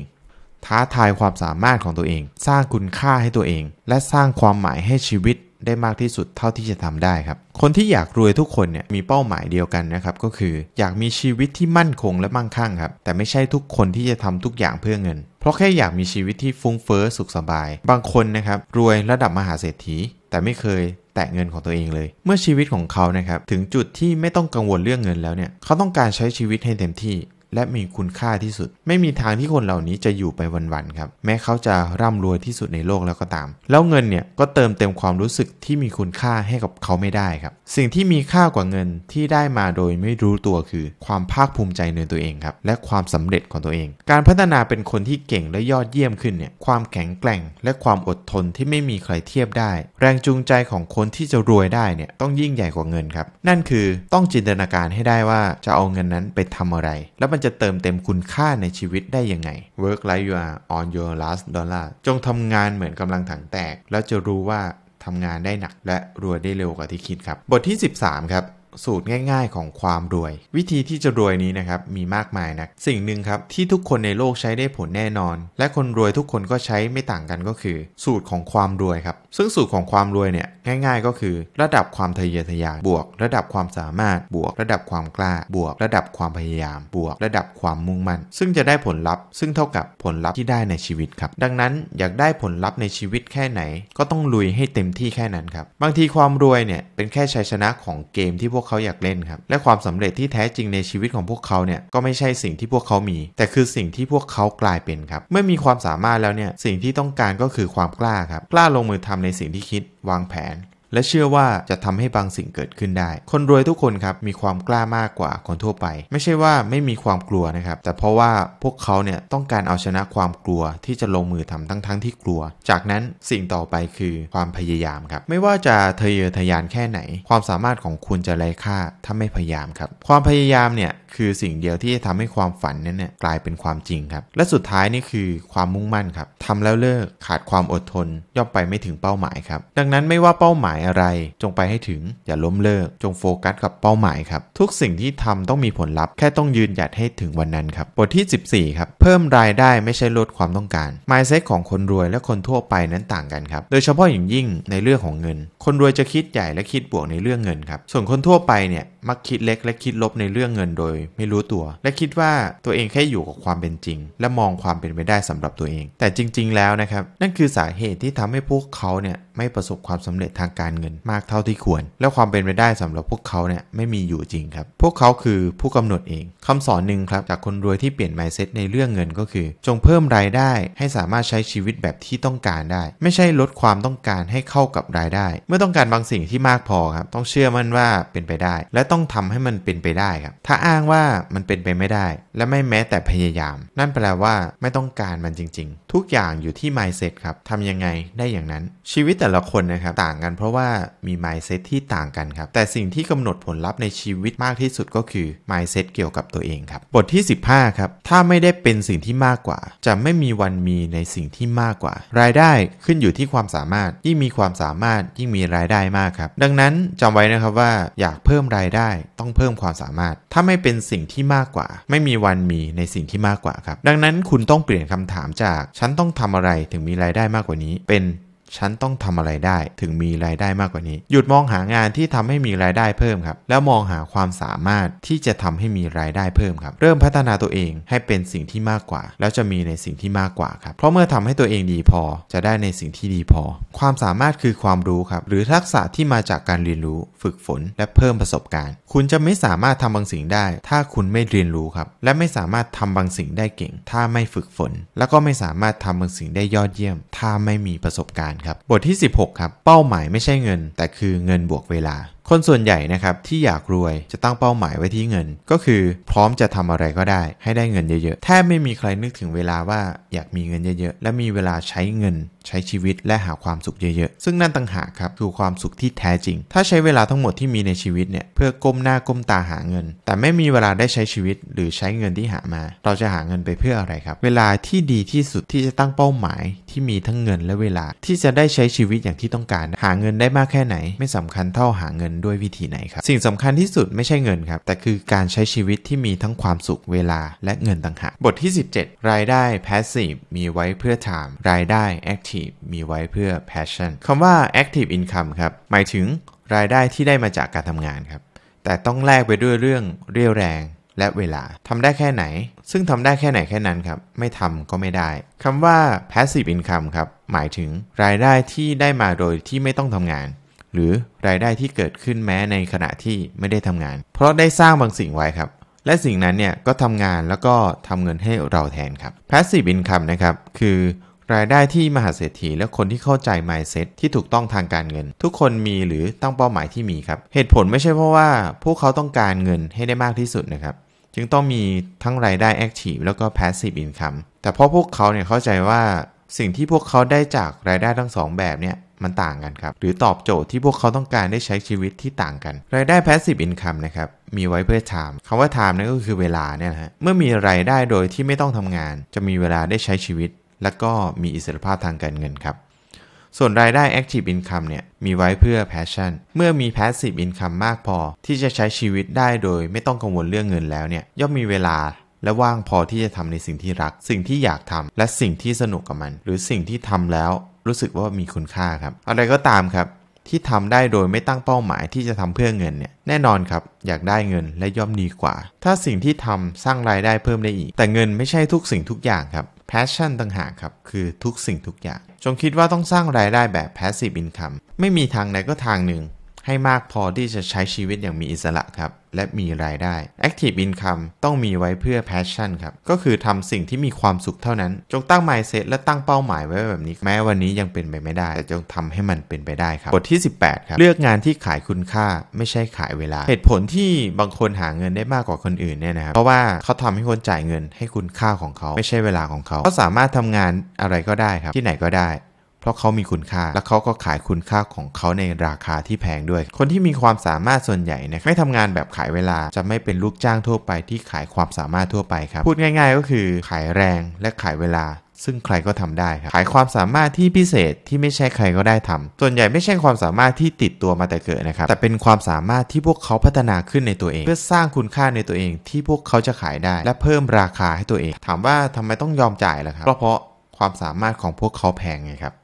[SPEAKER 1] ท้าทายความสามารถของตัวเอง สร้างคุณค่าให้ตัวเอง และสร้างความหมายให้ชีวิตได้มากที่สุดเท่าที่จะทำได้ครับ คนที่อยากรวยทุกคนเนี่ยมีเป้าหมายเดียวกันนะครับก็คือ อยากมีชีวิตที่มั่นคง และมั่งคั่งครับ แต่ไม่ใช่ทุกคนที่จะทำทุกอย่างเพื่อเงิน เพราะแค่อยากมีชีวิตที่ฟุ้งเฟ้อสุขสบาย บางคนนะครับรวยระดับมหาเศรษฐีแต่ไม่เคยแตะเงินของตัวเองเลย เมื่อชีวิตของเขานะครับถึงจุดที่ไม่ต้องกังวลเรื่องเงินแล้วเนี่ยเขาต้องการใช้ชีวิตให้เต็มที่และมีคุณค่าที่สุด ไม่มีทางที่คนเหล่านี้จะอยู่ไปวันๆครับ แม้เขาจะร่ำรวยที่สุดในโลกแล้วก็ตาม แล้วเงินเนี่ยก็เติมเต็มความรู้สึกที่มีคุณค่าให้กับเขาไม่ได้ครับ สิ่งที่มีค่ากว่าเงินที่ได้มาโดยไม่รู้ตัวคือความภาคภูมิใจในตัวเองครับและความสำเร็จของตัวเอง การพัฒนาเป็นคนที่เก่งและยอดเยี่ยมขึ้นเนี่ยความแข็งแกร่ง และความอดทนที่ไม่มีใครเทียบได้ แรงจูงใจของคนที่จะรวยได้เนี่ยต้องยิ่งใหญ่กว่าเงินครับ นั่นคือต้องจินตนาการให้ได้ว่าจะเอาเงินนั้นไปทำอะไร แล้วมันจะเติมเต็มคุณค่าในชีวิตได้ยังไง Work like you are on your last dollar จงทำงานเหมือนกำลังถังแตก แล้วจะรู้ว่าทำงานได้หนักและรวยได้เร็วกว่าที่คิดครับ บทที่ 13 ครับ สูตรง่ายๆ ของความรวย วิธีที่จะรวยนี้นะครับ มีมากมายนะสิ่งหนึ่งครับ ที่ทุกคนในโลกใช้ได้ผลแน่นอน และคนรวยทุกคนก็ใช้ไม่ต่างกันก็คือ สูตรของความรวยครับซึ่งสูตรของความรวยเนี่ยง่ายๆก็คือระดับความทะเยอทะยานบวกระดับความสามารถบวกระดับความกล้าบวกระดับความพยายามบวกระดับความมุ่งมั่น ซึ่งจะได้ผลลัพธ์ซึ่งเท่ากับผลลัพธ์ที่ได้ในชีวิตครับ ดังนั้นอยากได้ผลลัพธ์ในชีวิตแค่ไหน ก็ต้องลุยให้เต็มที่แค่นั้นครับบางทีความรวยเนี่ยเป็นแค่ชัยชนะของเกมที่พวกเขาอยากเล่นครับ และความสำเร็จที่แท้จริงในชีวิตของพวกเขาเนี่ยก็ไม่ใช่สิ่งที่พวกเขามี แต่คือสิ่งที่พวกเขากลายเป็นครับเมื่อมีความสามารถแล้วเนี่ยสิ่งที่ต้องการก็คือความกล้าครับกล้าลงมือทำในสิ่งที่คิดวางแผนและเชื่อว่าจะทำให้บางสิ่งเกิดขึ้นได้ คนรวยทุกคนครับมีความกล้ามากกว่าคนทั่วไป ไม่ใช่ว่าไม่มีความกลัวนะครับ แต่เพราะว่าพวกเขาเนี่ยต้องการเอาชนะความกลัวที่จะลงมือทำทั้งๆทที่กลัว จากนั้นสิ่งต่อไปคือความพยายามครับไม่ว่าจะเทะเยอทะยานแค่ไหน ความสามารถของคุณจะไร้ค่าถ้าไม่พยายามครับ ความพยายามเนี่ยคือสิ่งเดียวที่จะทำให้ความฝันนั้นเนี่ยกลายเป็นความจริงครับและสุดท้ายนี่คือความมุ่งมั่นครับทำแล้วเลิกขาดความอดทน ย่อมไปไม่ถึงเป้าหมายครับดังนั้นไม่ว่าเป้าหมายอะไร จงไปให้ถึงอย่าล้มเลิก จงโฟกัสกับเป้าหมายครับทุกสิ่งที่ทำต้องมีผลลัพธ์แค่ต้องยืนหยัดให้ถึงวันนั้นครับบทที่ 14ครับ เพิ่มรายได้ไม่ใช่ลดความต้องการ mindset ของคนรวยและคนทั่วไปนั้นต่างกันครับโดยเฉพาะอย่างยิ่งในเรื่องของเงิน คนรวยจะคิดใหญ่และคิดบวกในเรื่องเงินครับส่วนคนทั่วไปเนี่ยมักคิดเล็กและคิดลบในเรื่องเงินโดยไม่รู้ตัวและคิดว่าตัวเองแค่อยู่กับความเป็นจริง และมองความเป็นไปได้สำหรับตัวเอง แต่จริง ๆ แล้วนะครับ นั่นคือสาเหตุที่ทำให้พวกเขาเนี่ยไม่ประสบความสำเร็จทางการเงินมากเท่าที่ควร และความเป็นไปได้สำหรับพวกเขาเนี่ยไม่มีอยู่จริงครับ พวกเขาคือผู้กำหนดเอง คำสอนหนึ่งครับจากคนรวยที่เปลี่ยน mindset ในเรื่องเงินก็คือ จงเพิ่มรายได้ให้สามารถใช้ชีวิตแบบที่ต้องการได้ ไม่ใช่ลดความต้องการให้เข้ากับรายได้ เมื่อต้องการบางสิ่งที่มากพอครับ ต้องเชื่อมั่นว่าเป็นไปได้ และต้องทำให้มันเป็นไปได้ครับ ถ้าอ้างว่ามันเป็นไปไม่ได้ และไม่แม้แต่พยายาม นั่นแปลว่า ไม่ต้องการมันจริง ๆ ทุกอย่างอยู่ที่ mindset ครับทำยังไงได้อย่างนั้นชีวิตแต่ต่ละคนนะครับ ต่างกันเพราะว่ามี mindset ที่ต่างกันครับ แต่สิ่งที่กำหนดผลลัพธ์ในชีวิตมากที่สุดก็คือ mindset เกี่ยวกับตัวเองครับ บทที่ 15ครับ ถ้าไม่ได้เป็นสิ่งที่มากกว่า จะไม่มีวันมีในสิ่งที่มากกว่า รายได้ขึ้นอยู่ที่ความสามารถยิ่งมีความสามารถยิ่งมีรายได้มากครับ ดังนั้นจำไว้นะครับว่าอยากเพิ่มรายได้ต้องเพิ่มความสามารถ ถ้าไม่เป็นสิ่งที่มากกว่า ไม่มีวันมีในสิ่งที่มากกว่าครับ ดังนั้นคุณต้องเปลี่ยนคำถามจากฉันต้องทำอะไรถึงมีรายได้มากกว่านี้เป็นฉันต้องทำอะไรได้ถึงมีรายได้มากกว่านี้ หยุดมองหางานที่ทำให้มีรายได้เพิ่มครับ แล้วมองหาความสามารถที่จะทำให้มีรายได้เพิ่มครับเริ่มพัฒนาตัวเองให้เป็นสิ่งที่มากกว่า แล้วจะมีในสิ่งที่มากกว่าครับเพราะเมื่อทำให้ตัวเองดีพอจะได้ในสิ่งที่ดีพอ ความสามารถคือความรู้ครับหรือทักษะที่มาจากการเรียนรู้ฝึกฝนและเพิ่มประสบการณ์ คุณจะไม่สามารถทำบางสิ่งได้ ถ้าคุณไม่เรียนรู้ครับและไม่สามารถทำบางสิ่งได้เก่ง ถ้าไม่ฝึกฝน แล้วก็ไม่สามารถทำบางสิ่งได้ยอดเยี่ยม ถ้าไม่มีประสบการณ์ครับบทที่ 16ครับเป้าหมายไม่ใช่เงิน แต่คือเงินบวกเวลาคนส่วนใหญ่นะครับ ที่อยากรวยจะตั้งเป้าหมายไว้ที่เงิน ก็คือพร้อมจะทำอะไรก็ได้ ให้ได้เงินเยอะๆ แทบไม่มีใครนึกถึงเวลาว่าอยากมีเงินเยอะๆ และมีเวลาใช้เงินใช้ชีวิตและหาความสุขเยอะๆซึ่งนั่นต่างหากครับคือความสุขที่แท้จริง ถ้าใช้เวลาทั้งหมดที่มีในชีวิต เนี่ย เพื่อก้มหน้าก้มตาหาเงิน แต่ไม่มีเวลาได้ใช้ชีวิตหรือใช้เงินที่หามา เราจะหาเงินไปเพื่ออะไรครับ เวลาที่ดีที่สุดที่จะตั้งเป้าหมาย ที่มีทั้งเงินและเวลาที่จะได้ใช้ชีวิตอย่างที่ต้องการหาเงินได้มากแค่ไหน ไม่สำคัญเท่าหาเงินด้วยวิธีไหนครับสิ่งสำคัญที่สุดไม่ใช่เงินครับ แต่คือการใช้ชีวิตที่มีทั้งความสุขเวลาและเงินต่างหากบทที่ 17 รายได้ a s สซีฟมีไว้เพื่อ time รายได้แอคทีฟมีไว้เพื่อ passion คำว่า active income ครับ หมายถึงรายได้ที่ได้มาจากการทำงานครับแต่ต้องแลกไปด้วยเรื่องเรี่ยวแรงและเวลาทำได้แค่ไหน ซึ่งทำได้แค่ไหนแค่นั้นครับ ไม่ทำก็ไม่ได้คำว่า passive income ครับหมายถึงรายได้ที่ได้มาโดยที่ไม่ต้องทำงานหรือรายได้ที่เกิดขึ้นแม้ในขณะที่ไม่ได้ทำงาน เพราะได้สร้างบางสิ่งไว้ครับและสิ่งนั้นเนี่ยก็ทำงานแล้วก็ทำเงินให้เราแทนครับ passive income นะครับคือ รายได้ที่มหาเศรษฐี และคนที่เข้าใจ mindset ที่ถูกต้องทางการเงิน ทุกคนมีหรือตั้งเป้าหมายที่มีครับเหตุผลไม่ใช่เพราะว่าพวกเขาต้องการเงินให้ได้มากที่สุดนะครับจึงต้องมีทั้งรายได้ active แล้วก็ passive income แต่เพราะพวกเขาเนี่ยเข้าใจว่าสิ่งที่พวกเขาได้จากรายได้ทั้งสองแบบเนี่ยมันต่างกันครับ หรือตอบโจทย์ที่พวกเขาต้องการได้ใช้ชีวิตที่ต่างกัน รายได้ passive income นะครับ มีไว้เพื่อ time คำว่า time นั่นก็คือเวลาเนี่ยนะฮะเมื่อมีรายได้โดยที่ไม่ต้องทำงาน จะมีเวลาได้ใช้ชีวิต และก็มีอิสรภาพทางการเงินครับ ส่วนรายได้ active income เนี่ยมีไว้เพื่อ passion เมื่อมี passive income มากพอที่จะใช้ชีวิตได้โดยไม่ต้องกังวลเรื่องเงินแล้วเนี่ยย่อมมีเวลาและว่างพอที่จะทำในสิ่งที่รัก สิ่งที่อยากทำและสิ่งที่สนุกกับมัน หรือสิ่งที่ทำแล้วรู้สึกว่ามีคุณค่าครับ อะไรก็ตามครับ ที่ทำได้โดยไม่ตั้งเป้าหมายที่จะทำเพื่อเงินเนี่ยแน่นอนครับ อยากได้เงินและย่อมดีกว่า ถ้าสิ่งที่ทำสร้างรายได้เพิ่มได้อีก แต่เงินไม่ใช่ทุกสิ่งทุกอย่างครับแพชชั่นต่างหากครับคือทุกสิ่งทุกอย่าง จงคิดว่าต้องสร้างรายได้แบบ passive income ไม่มีทางใดก็ทางหนึ่งให้มากพอที่จะใช้ชีวิตอย่างมีอิสระครับ และมีรายได้ Active Income ต้องมีไว้เพื่อ Passion ครับ ก็คือทำสิ่งที่มีความสุขเท่านั้น จงตั้ง mindset และตั้งเป้าหมายไว้แบบนี้แม้วันนี้ยังเป็นไปไม่ได้ แต่จงทำให้มันเป็นไปได้ครับบทที่ 18 ครับ เลือกงานที่ขายคุณค่าไม่ใช่ขายเวลา เหตุผลที่บางคนหาเงินได้มากกว่าคนอื่นเนี่ยนะครับเพราะว่าเขาทำให้คนจ่ายเงินให้คุณค่าของเขาไม่ใช่เวลาของเขาเขาสามารถทำงานอะไรก็ได้ครับที่ไหนก็ได้เพราะเขามีคุณค่า และเขาก็ขายคุณค่าของเขาในราคาที่แพงด้วย คนที่มีความสามารถส่วนใหญ่นะไม่ทำงานแบบขายเวลาจะไม่เป็นลูกจ้างทั่วไปที่ขายความสามารถทั่วไปครับพูดง่ายๆก็คือขายแรงและขายเวลา ซึ่งใครก็ทำได้ครับขายความสามารถที่พิเศษที่ไม่ใช่ใครก็ได้ทำ ส่วนใหญ่ไม่ใช่ความสามารถที่ติดตัวมาแต่เกิดนะครับแต่เป็นความสามารถที่พวกเขาพัฒนาขึ้นในตัวเอง เพื่อสร้างคุณค่าในตัวเอง ที่พวกเขาจะขายได้และเพิ่มราคาให้ตัวเอง ถามว่าทำไมต้องยอมจ่ายล่ะครับเพราะเพราะความสามารถของพวกเขาแพงไงครับ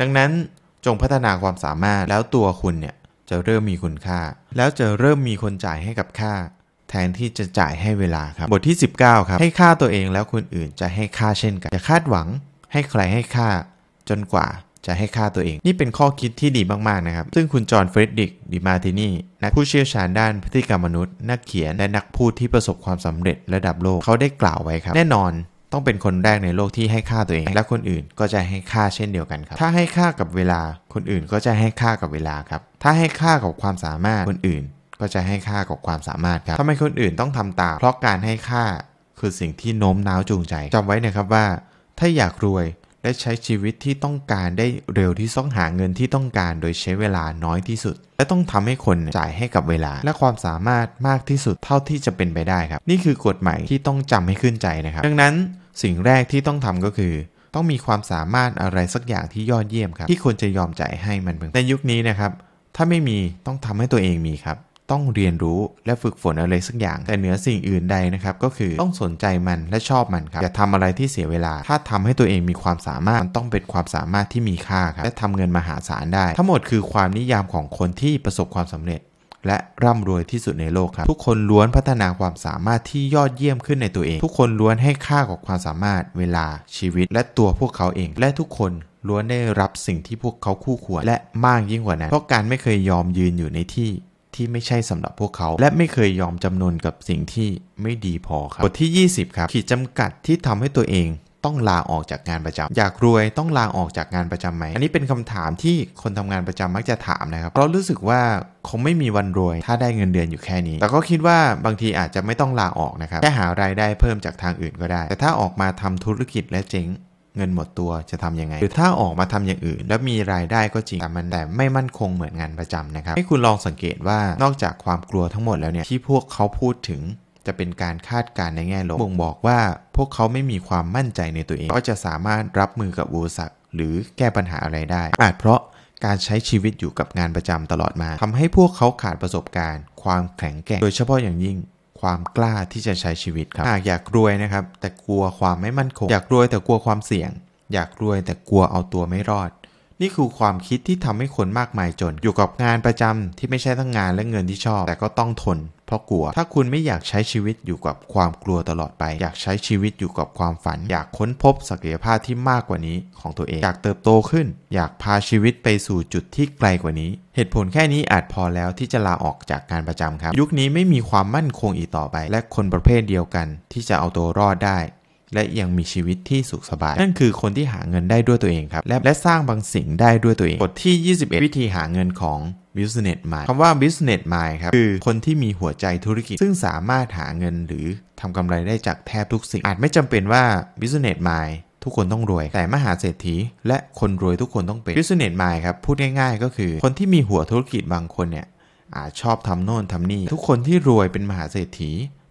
[SPEAKER 1] ดังนั้นจงพัฒนาความสามารถแล้วตัวคุณเนี่ยจะเริ่มมีคุณค่า แล้วจะเริ่มมีคนจ่ายให้กับค่า แทนที่จะจ่ายให้เวลาครับบทที่ 19 ครับ ให้ค่าตัวเองแล้วคนอื่นจะให้ค่าเช่นกันอย่าคาดหวังให้ใครให้ค่าจนกว่าจะให้ค่าตัวเอง นี่เป็นข้อคิดที่ดีมากๆนะครับ ซึ่งคุณจอห์นเฟรดดิกดิมาตินีนักผู้เชี่ยวชาญด้านพฤติกรรมมนุษย์ นักเขียนและนักพูดที่ประสบความสำเร็จระดับโลกเขาได้กล่าวไว้ครับแน่นอนต้องเป็นคนแรกในโลกที่ให้ค่าตัวเอง และคนอื่นก็จะให้ค่าเช่นเดียวกันครับถ้าให้ค่ากับเวลาคนอื่นก็จะให้ค่ากับเวลาครับถ้าให้ค่ากับความสามารถคนอื่นก็จะให้ค่ากับความสามารถครับทำไมคนอื่นต้องทำตามเพราะการให้ค่าคือสิ่งที่โน้มน้าวจูงใจจำไว้นะครับว่าถ้าอยากรวยได้ใช้ชีวิตที่ต้องการได้เร็วที่ต้องหาเงินที่ต้องการโดยใช้เวลาน้อยที่สุด และต้องทำให้คนจ่ายให้กับเวลา และความสามารถมากที่สุดเท่าที่จะเป็นไปได้ครับนี่คือกฎหมายที่ต้องจำให้ขึ้นใจนะครับ ดังนั้นสิ่งแรกที่ต้องทำก็คือ ต้องมีความสามารถอะไรสักอย่างที่ยอดเยี่ยมครับ ที่คนจะยอมจ่ายให้มันในยุคนี้นะครับถ้าไม่มีต้องทำให้ตัวเองมีครับต้องเรียนรู้และฝึกฝนอะไรสักอย่างแต่เหนือสิ่งอื่นใดนะครับก็คือต้องสนใจมันและชอบมันครับอย่าทำอะไรที่เสียเวลา ถ้าทำให้ตัวเองมีความสามารถมันต้องเป็นความสามารถที่มีค่าครับและทำเงินมหาศาลได้ ทั้งหมดคือความนิยามของคนที่ประสบความสำเร็จ และร่ำรวยที่สุดในโลกครับ ทุกคนล้วนพัฒนาความสามารถที่ยอดเยี่ยมขึ้นในตัวเอง ทุกคนล้วนให้ค่ากับความสามารถเวลาชีวิต และตัวพวกเขาเอง และทุกคนล้วนได้รับสิ่งที่พวกเขาคู่ควรและมากยิ่งกว่านั้นเพราะการไม่เคยยอมยืนอยู่ในที่ที่ไม่ใช่สำหรับพวกเขา และไม่เคยยอมจำนวนกับสิ่งที่ไม่ดีพอครับบทที่ 20 ครับ ขีดจำกัดที่ทำให้ตัวเองต้องลาออกจากงานประจำ อยากรวยต้องลาออกจากงานประจำไหมอันนี้เป็นคำถามที่คนทำงานประจำมักจะถามนะครับเพราะรู้สึกว่าคงไม่มีวันรวย ถ้าได้เงินเดือนอยู่แค่นี้แต่ก็คิดว่าบางทีอาจจะไม่ต้องลาออกนะครับแค่หารายได้เพิ่มจากทางอื่นก็ได้ แต่ถ้าออกมาทำธุรกิจและเจ๊งเงินหมดตัวจะทํำยังไง หรือถ้าออกมาทำอย่างอื่น แล้วมีรายได้ก็จริงแต่มันแต่ไม่มั่นคงเหมือนงานประจำนะครับ ให้คุณลองสังเกตว่านอกจากความกลัวทั้งหมดแล้วเนี่ยที่พวกเขาพูดถึงจะเป็นการคาดการณ์ในแง่ลบบ่งบอกว่าพวกเขาไม่มีความมั่นใจในตัวเองก็จะสามารถรับมือกับอุปสรรคหรือแก้ปัญหาอะไรได้อาจเพราะการใช้ชีวิตอยู่กับงานประจำตลอดมา ทำให้พวกเขาขาดประสบการณ์ ความแข็งแกร่งโดยเฉพาะอย่างยิ่งความกล้าที่จะใช้ชีวิตครับหากอยากรวยนะครับ แต่กลัวความไม่มั่นคง อยากรวยแต่กลัวความเสี่ยง อยากรวยแต่กลัวเอาตัวไม่รอดนี่คือความคิดที่ทำให้คนมากมายจน อยู่กับงานประจำที่ไม่ใช่ทั้งงานและเงินที่ชอบแต่ก็ต้องทน เพราะกลัว ถ้าคุณไม่อยากใช้ชีวิตอยู่กับความกลัวตลอดไป อยากใช้ชีวิตอยู่กับความฝัน อยากค้นพบศักยภาพที่มากกว่านี้ของตัวเองอยากเติบโตขึ้น อยากพาชีวิตไปสู่จุดที่ไกลกว่านี้ เหตุผลแค่นี้อาจพอแล้วที่จะลาออกจากงานประจำครับ ยุคนี้ไม่มีความมั่นคงอีกต่อไป และคนประเภทเดียวกัน ที่จะเอาตัวรอดได้และยังมีชีวิตที่สุขสบาย นั่นคือคนที่หาเงินได้ด้วยตัวเองครับ และและสร้างบางสิ่งได้ด้วยตัวเอง บทที่21วิธีหาเงินของ business mind คำว่า business mind ครับคือคนที่มีหัวใจธุรกิจ ซึ่งสามารถหาเงินหรือทำกำไรได้จากแทบทุกสิ่ง อาจไม่จำเป็นว่า business mind ทุกคนต้องรวยแต่มหาเศรษฐีและคนรวยทุกคนต้องเป็น business mind ครับพูดง่ายๆ ก็คือคนที่มีหัวธุรกิจบางคนเนี่ยอาจชอบทำโน่นทำนี่ ทุกคนที่รวยเป็นมหาเศรษฐี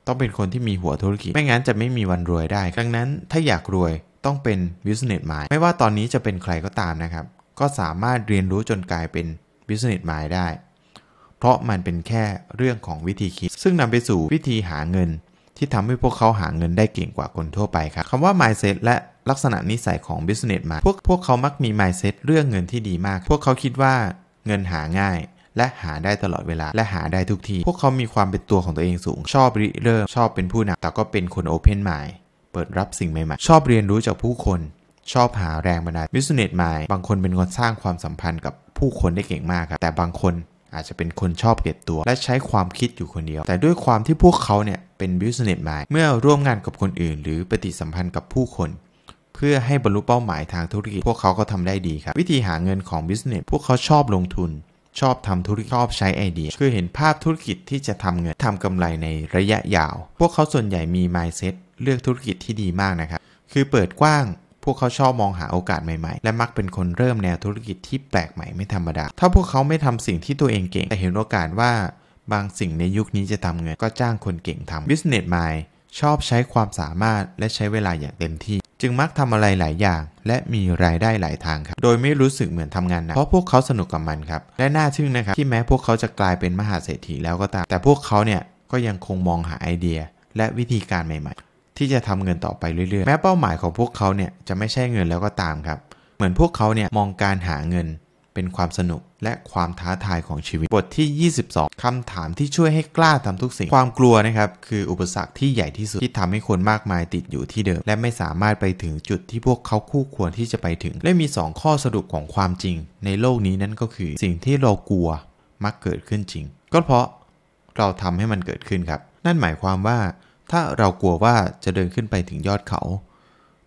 [SPEAKER 1] ต้องเป็นคนที่มีหัวธุรกิจไม่งั้นจะไม่มีวันรวยได้ ดังนั้นถ้าอยากรวยต้องเป็นบิสเนสไมล์ไม่ว่าตอนนี้จะเป็นใครก็ตามนะครับ ก็สามารถเรียนรู้จนกลายเป็นบิสเนสไมล์ได้ เพราะมันเป็นแค่เรื่องของวิธีคิด ซึ่งนำไปสู่วิธีหาเงิน ที่ทำให้พวกเขาหาเงินได้เก่งกว่าคนทั่วไปครับคำว่า mindset และลักษณะนิสัยของ business mind พวกพวกเขามักมี mindset เรื่องเงินที่ดีมาก พวกเขาคิดว่าเงินหาง่ายและหาได้ตลอดเวลา และหาได้ทุกที่พวกเขามีความเป็นตัวของตัวเองสูง ชอบริเริ่ม ชอบเป็นผู้นำแต่ก็เป็นคนโอเพนไมล์เปิดรับสิ่งใหม่ๆ ชอบเรียนรู้จากผู้คน ชอบหาแรงบันดาลมิสเนตไมล์บางคนเป็นคนสร้างความสัมพันธ์กับผู้คนได้เก่งมากครับ แต่บางคนอาจจะเป็นคนชอบเก็บตัว และใช้ความคิดอยู่คนเดียว แต่ด้วยความที่พวกเขาเนี่ยเป็นบิสเนสไมล์เมื่อร่วมงานกับคนอื่น หรือปฏิสัมพันธ์กับผู้คน เพื่อให้บรรลุเป้าหมายทางธุรกิจ พวกเขาก็ทำได้ดีครับ วิธีหาเงินของบิสเนสพวกเขาชอบลงทุนชอบทำธุรกิจชอบใช้ไอเดีย คือเห็นภาพธุรกิจที่จะทำเงินทำกำไรในระยะยาว พวกเขาส่วนใหญ่มี mindset เลือกธุรกิจที่ดีมากนะครับ คือเปิดกว้าง พวกเขาชอบมองหาโอกาสใหม่ๆ และมักเป็นคนเริ่มแนวธุรกิจที่แปลกใหม่ ไม่ธรรมดา ถ้าพวกเขาไม่ทำสิ่งที่ตัวเองเก่ง แต่เห็นโอกาสว่าบางสิ่งในยุคนี้จะทำเงิน ก็จ้างคนเก่งทำ business mind ชอบใช้ความสามารถ และใช้เวลาอย่างเต็มที่จึงมักทำอะไรหลายอย่าง และมีรายได้หลายทางครับโดยไม่รู้สึกเหมือนทำงานหนักเพราะพวกเขาสนุกกับมันครับและ น่าทึ่งนะครับที่แม้พวกเขาจะกลายเป็นมหาเศรษฐีแล้วก็ตามแต่พวกเขาเนี่ยก็ยังคงมองหาไอเดียและวิธีการใหม่ๆ ที่จะทำเงินต่อไปเรื่อยๆแม้เป้าหมายของพวกเขาเนี่ยจะไม่ใช่เงินแล้วก็ตามครับเหมือนพวกเขาเนี่ยมองการหาเงินเป็นความสนุกและความท้าทายของชีวิตบทที่ 22 คำถามที่ช่วยให้กล้าทำทุกสิ่งความกลัวนะครับ คืออุปสรรคที่ใหญ่ที่สุด ที่ทำให้คนมากมายติดอยู่ที่เดิม และไม่สามารถไปถึงจุดที่พวกเขาคู่ควรที่จะไปถึง และมี 2 ข้อสรุปของความจริง ในโลกนี้นั่นก็คือ สิ่งที่เรากลัวมักเกิดขึ้นจริง ก็เพราะเราทำให้มันเกิดขึ้นครับนั่นหมายความว่า ถ้าเรากลัวว่าจะเดินขึ้นไปถึงยอดเขา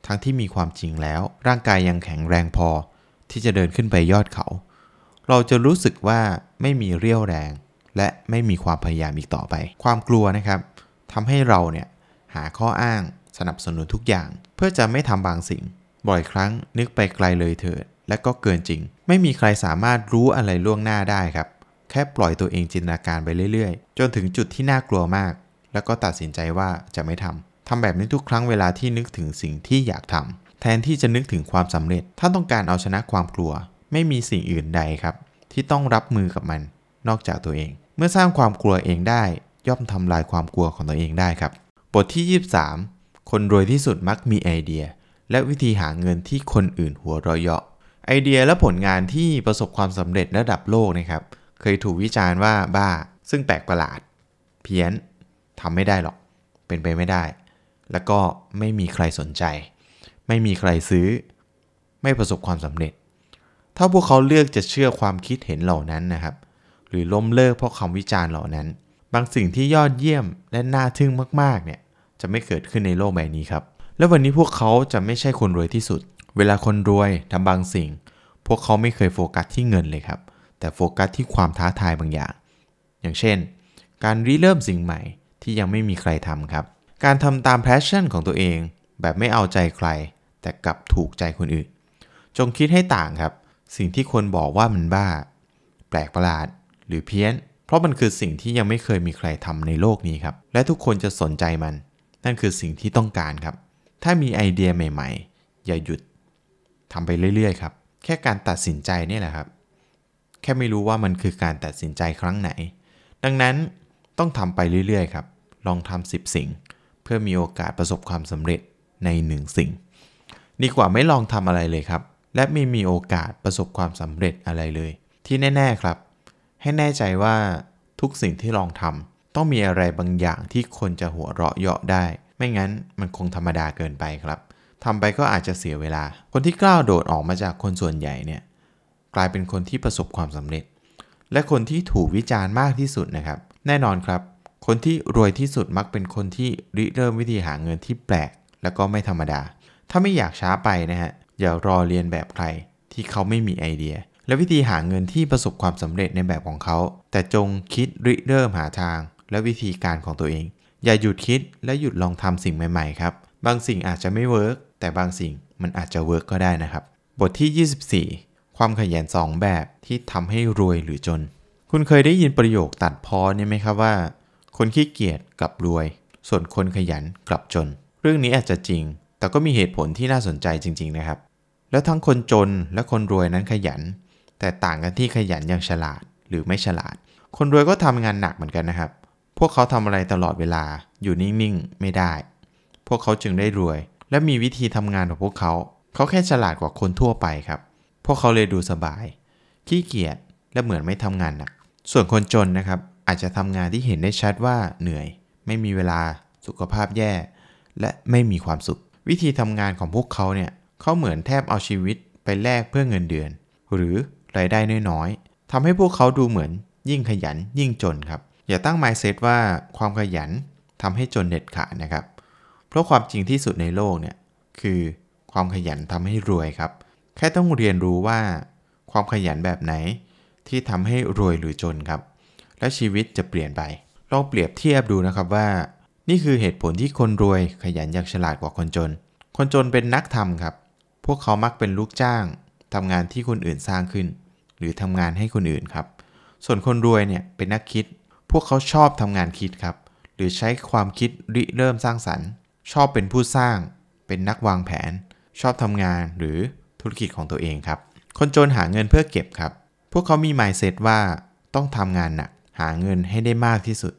[SPEAKER 1] ทั้งที่มีความจริงแล้ว ร่างกายยังแข็งแรงพอที่จะเดินขึ้นไปยอดเขา เราจะรู้สึกว่าไม่มีเรี่ยวแรง และไม่มีความพยายามอีกต่อไป ความกลัวนะครับทำให้เราเนี่ยหาข้ออ้างสนับสนุนทุกอย่าง เพื่อจะไม่ทำบางสิ่ง บ่อยครั้งนึกไปไกลเลยเถิด และก็เกินจริง ไม่มีใครสามารถรู้อะไรล่วงหน้าได้ครับแค่ปล่อยตัวเองจินตนาการไปเรื่อย ๆ จนถึงจุดที่น่ากลัวมาก แล้วก็ตัดสินใจว่าจะไม่ทำทำแบบนี้ทุกครั้งเวลาที่นึกถึงสิ่งที่อยากทำแทนที่จะนึกถึงความสำเร็จ ท่านต้องการเอาชนะความกลัว ไม่มีสิ่งอื่นใดครับ ที่ต้องรับมือกับมัน นอกจากตัวเอง เมื่อสร้างความกลัวเองได้ ย่อมทำลายความกลัวของตัวเองได้ครับ บทที่ 23 คนรวยที่สุดมักมีไอเดีย และวิธีหาเงินที่คนอื่นหัวเราะเยาะไอเดียและผลงานที่ประสบความสำเร็จระดับโลกนะครับ เคยถูกวิจารณ์ว่าบ้า ซึ่งแปลกประหลาด เพี้ยนทำไม่ได้หรอก เป็นไปไม่ได้ แล้วก็ไม่มีใครสนใจไม่มีใครซื้อ ไม่ประสบความสำเร็จ ถ้าพวกเขาเลือกจะเชื่อความคิดเห็นเหล่านั้นนะครับ หรือล้มเลิกเพราะคาวิจารณ์เหล่านั้น บางสิ่งที่ยอดเยี่ยม และน่าทึ่งมากๆ เนี่ย จะไม่เกิดขึ้นในโลกใบนี้ครับ และวันนี้พวกเขาจะไม่ใช่คนรวยที่สุด เวลาคนรวยทำบางสิ่ง พวกเขาไม่เคยโฟกัสที่เงินเลยครับ แต่โฟกัสที่ความท้าทายบางอย่าง อย่างเช่น การริเริ่มสิ่งใหม่ที่ยังไม่มีใครทำครับ การทำตามแพชชั่นของตัวเองแบบไม่เอาใจใคร แต่กลับถูกใจคนอื่น จงคิดให้ต่างครับ สิ่งที่คนบอกว่ามันบ้า แปลกประหลาดหรือเพี้ยน เพราะมันคือสิ่งที่ยังไม่เคยมีใครทำในโลกนี้ครับ และทุกคนจะสนใจมัน นั่นคือสิ่งที่ต้องการครับ ถ้ามีไอเดียใหม่ๆ อย่าหยุดทำไปเรื่อยๆครับ แค่การตัดสินใจนี่แหละครับ แค่ไม่รู้ว่ามันคือการตัดสินใจครั้งไหน ดังนั้นต้องทำไปเรื่อยๆครับลองทำ10 สิ่ง เพื่อมีโอกาสประสบความสำเร็จในหนึ่งสิ่ง ดีกว่าไม่ลองทำอะไรเลยครับ และไม่มีโอกาสประสบความสำเร็จอะไรเลย ที่แน่ ๆครับ ให้แน่ใจว่าทุกสิ่งที่ลองทำต้องมีอะไรบางอย่างที่คนจะหัวเราะเยาะได้ ไม่งั้นมันคงธรรมดาเกินไปครับทำไปก็อาจจะเสียเวลา คนที่กล้าโดดออกมาจากคนส่วนใหญ่เนี่ยกลายเป็นคนที่ประสบความสำเร็จ และคนที่ถูกวิจารณ์มากที่สุดนะครับ แน่นอนครับ คนที่รวยที่สุดมักเป็นคนที่ริเริ่มวิธีหาเงินที่แปลกแล้วก็ไม่ธรรมดา ถ้าไม่อยากช้าไปนะฮะ อย่ารอเรียนแบบใคร ที่เขาไม่มีไอเดีย และวิธีหาเงินที่ประสบความสำเร็จในแบบของเขา แต่จงคิดริเริ่มหาทาง และวิธีการของตัวเอง อย่าหยุดคิดและหยุดลองทำสิ่งใหม่ๆครับบางสิ่งอาจจะไม่เวิร์กแต่บางสิ่งมันอาจจะเวิร์กก็ได้นะครับ บทที่ 24 ความขยัน2แบบที่ทำให้รวยหรือจน คุณเคยได้ยินประโยคตัดพอเนี่ยไหมครับว่า คนขี้เกียจกลับรวย ส่วนคนขยันกลับจนเรื่องนี้อาจจะจริง แต่ก็มีเหตุผลที่น่าสนใจจริง ๆ นะครับ แล้วทั้งคนจนและคนรวยนั้นขยัน แต่ต่างกันที่ขยันอย่างฉลาดหรือไม่ฉลาด คนรวยก็ทำงานหนักเหมือนกันนะครับ พวกเขาทำอะไรตลอดเวลา อยู่นิ่งๆไม่ได้ พวกเขาจึงได้รวย และมีวิธีทำงานของพวกเขา เขาแค่ฉลาดกว่าคนทั่วไปครับ พวกเขาเลยดูสบาย ขี้เกียจ และเหมือนไม่ทำงานหนัก ส่วนคนจนนะครับ อาจจะทำงานที่เห็นได้ชัดว่าเหนื่อย ไม่มีเวลา สุขภาพแย่และไม่มีความสุข วิธีทำงานของพวกเขาเนี่ยเขาเหมือนแทบเอาชีวิตไปแลกเพื่อเงินเดือน หรือรายได้น้อย ๆทำให้พวกเขาดูเหมือนยิ่งขยันยิ่งจนครับอย่าตั้งไม n d เซตว่า ความขยันทำให้จนเด็ดขาดนะครับ เพราะความจริงที่สุดในโลกเนี่ยคือความขยันทำให้รวยครับ แค่ต้องเรียนรู้ว่า ความขยันแบบไหนที่ทำให้รวยหรือจนครับ และชีวิตจะเปลี่ยนไปลองเปรียบเทียบดูนะครับว่านี่คือเหตุผลที่คนรวยขยันยักฉลาดกว่าคนจน คนจนเป็นนักทำครับ พวกเขามักเป็นลูกจ้าง ทำงานที่คนอื่นสร้างขึ้น หรือทำงานให้คนอื่นครับ ส่วนคนรวยเนี่ยเป็นนักคิด พวกเขาชอบทำงานคิดครับ หรือใช้ความคิดริเริ่มสร้างสรรค์ ชอบเป็นผู้สร้าง เป็นนักวางแผน ชอบทำงานหรือธุรกิจของตัวเองครับ คนจนหาเงินเพื่อเก็บครับ พวกเขามีหมายเซตว่าต้องทำงานหนักหาเงินให้ได้มากที่สุด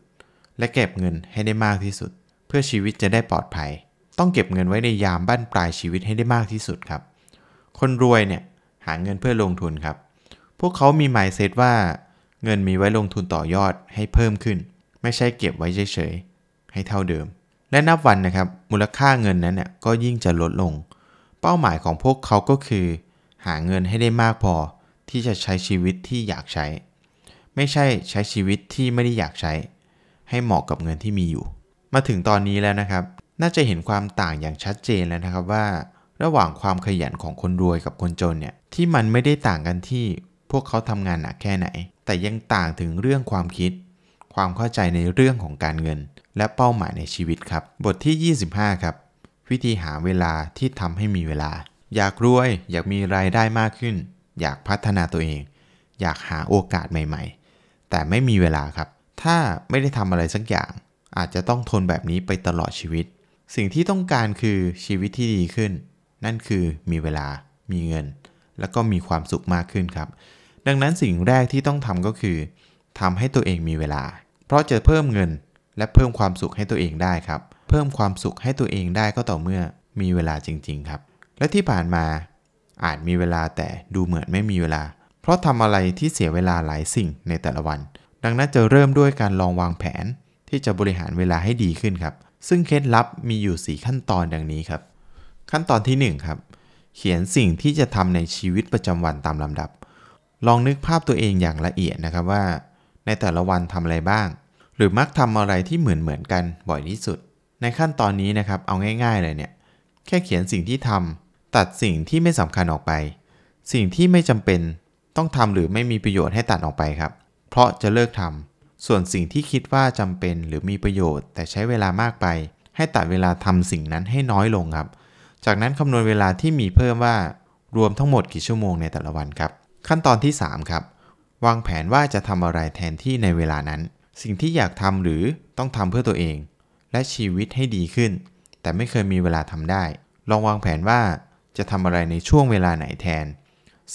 [SPEAKER 1] และเก็บเงินให้ได้มากที่สุด เพื่อชีวิตจะได้ปลอดภัย ต้องเก็บเงินไว้ในยามบ้านปลายชีวิตให้ได้มากที่สุดครับ คนรวยเนี่ยหาเงินเพื่อลงทุนครับ พวกเขามีหมายเซตว่า เงินมีไว้ลงทุนต่อยอดให้เพิ่มขึ้น ไม่ใช่เก็บไว้เฉยๆให้เท่าเดิม และนับวันนะครับมูลค่าเงินนั้นเนี่ยก็ยิ่งจะลดลง เป้าหมายของพวกเขาก็คือ หาเงินให้ได้มากพอ ที่จะใช้ชีวิตที่อยากใช้ ไม่ใช่ใช้ชีวิตที่ไม่ได้อยากใช้ให้เหมาะกับเงินที่มีอยู่ มาถึงตอนนี้แล้วนะครับ น่าจะเห็นความต่างอย่างชัดเจนแล้วนะครับว่าระหว่างความขยันของคนรวยกับคนจนเนี่ยที่มันไม่ได้ต่างกันที่พวกเขาทำงานหนักแค่ไหน แต่ยังต่างถึงเรื่องความคิด ความเข้าใจในเรื่องของการเงิน และเป้าหมายในชีวิตครับ บทที่ 25ครับวิธีหาเวลาที่ทำให้มีเวลา อยากรวยอยากมีรายได้มากขึ้น อยากพัฒนาตัวเอง อยากหาโอกาสใหม่ ๆ แต่ไม่มีเวลาครับถ้าไม่ได้ทำอะไรสักอย่างอาจจะต้องทนแบบนี้ไปตลอดชีวิต สิ่งที่ต้องการคือชีวิตที่ดีขึ้น นั่นคือมีเวลา มีเงิน แล้วก็มีความสุขมากขึ้นครับ ดังนั้นสิ่งแรกที่ต้องทำก็คือทำให้ตัวเองมีเวลา เพราะจะเพิ่มเงินและเพิ่มความสุขให้ตัวเองได้ครับ เพิ่มความสุขให้ตัวเองได้ก็ต่อเมื่อ มีเวลาจริง ๆครับ และที่ผ่านมา อาจมีเวลาแต่ดูเหมือนไม่มีเวลา เพราะทำอะไรที่เสียเวลาหลายสิ่งในแต่ละวันดังนั้นจะเริ่มด้วยการลองวางแผนที่จะบริหารเวลาให้ดีขึ้นครับ ซึ่งเคล็ดลับมีอยู่ 4 ขั้นตอนดังนี้ครับ ขั้นตอนที่ 1 ครับ เขียนสิ่งที่จะทำในชีวิตประจำวันตามลำดับ ลองนึกภาพตัวเองอย่างละเอียดนะครับว่า ในแต่ละวันทำอะไรบ้าง หรือมักทำอะไรที่เหมือนเหมือนกันบ่อยที่สุด ในขั้นตอนนี้นะครับเอาง่ายๆเลยเนี่ย แค่เขียนสิ่งที่ทำตัดสิ่งที่ไม่สำคัญออกไป สิ่งที่ไม่จำเป็นต้องทำหรือไม่มีประโยชน์ให้ตัดออกไปครับเพราะจะเลิกทำ ส่วนสิ่งที่คิดว่าจำเป็นหรือมีประโยชน์แต่ใช้เวลามากไป ให้ตัดเวลาทำสิ่งนั้นให้น้อยลงครับ จากนั้นคำนวณเวลาที่มีเพิ่มว่า รวมทั้งหมดกี่ชั่วโมงในแต่ละวันครับ ขั้นตอนที่ 3 ครับ วางแผนว่าจะทำอะไรแทนที่ในเวลานั้น สิ่งที่อยากทำหรือต้องทำเพื่อตัวเอง และชีวิตให้ดีขึ้น แต่ไม่เคยมีเวลาทำได้ ลองวางแผนว่าจะทำอะไรในช่วงเวลาไหนแทน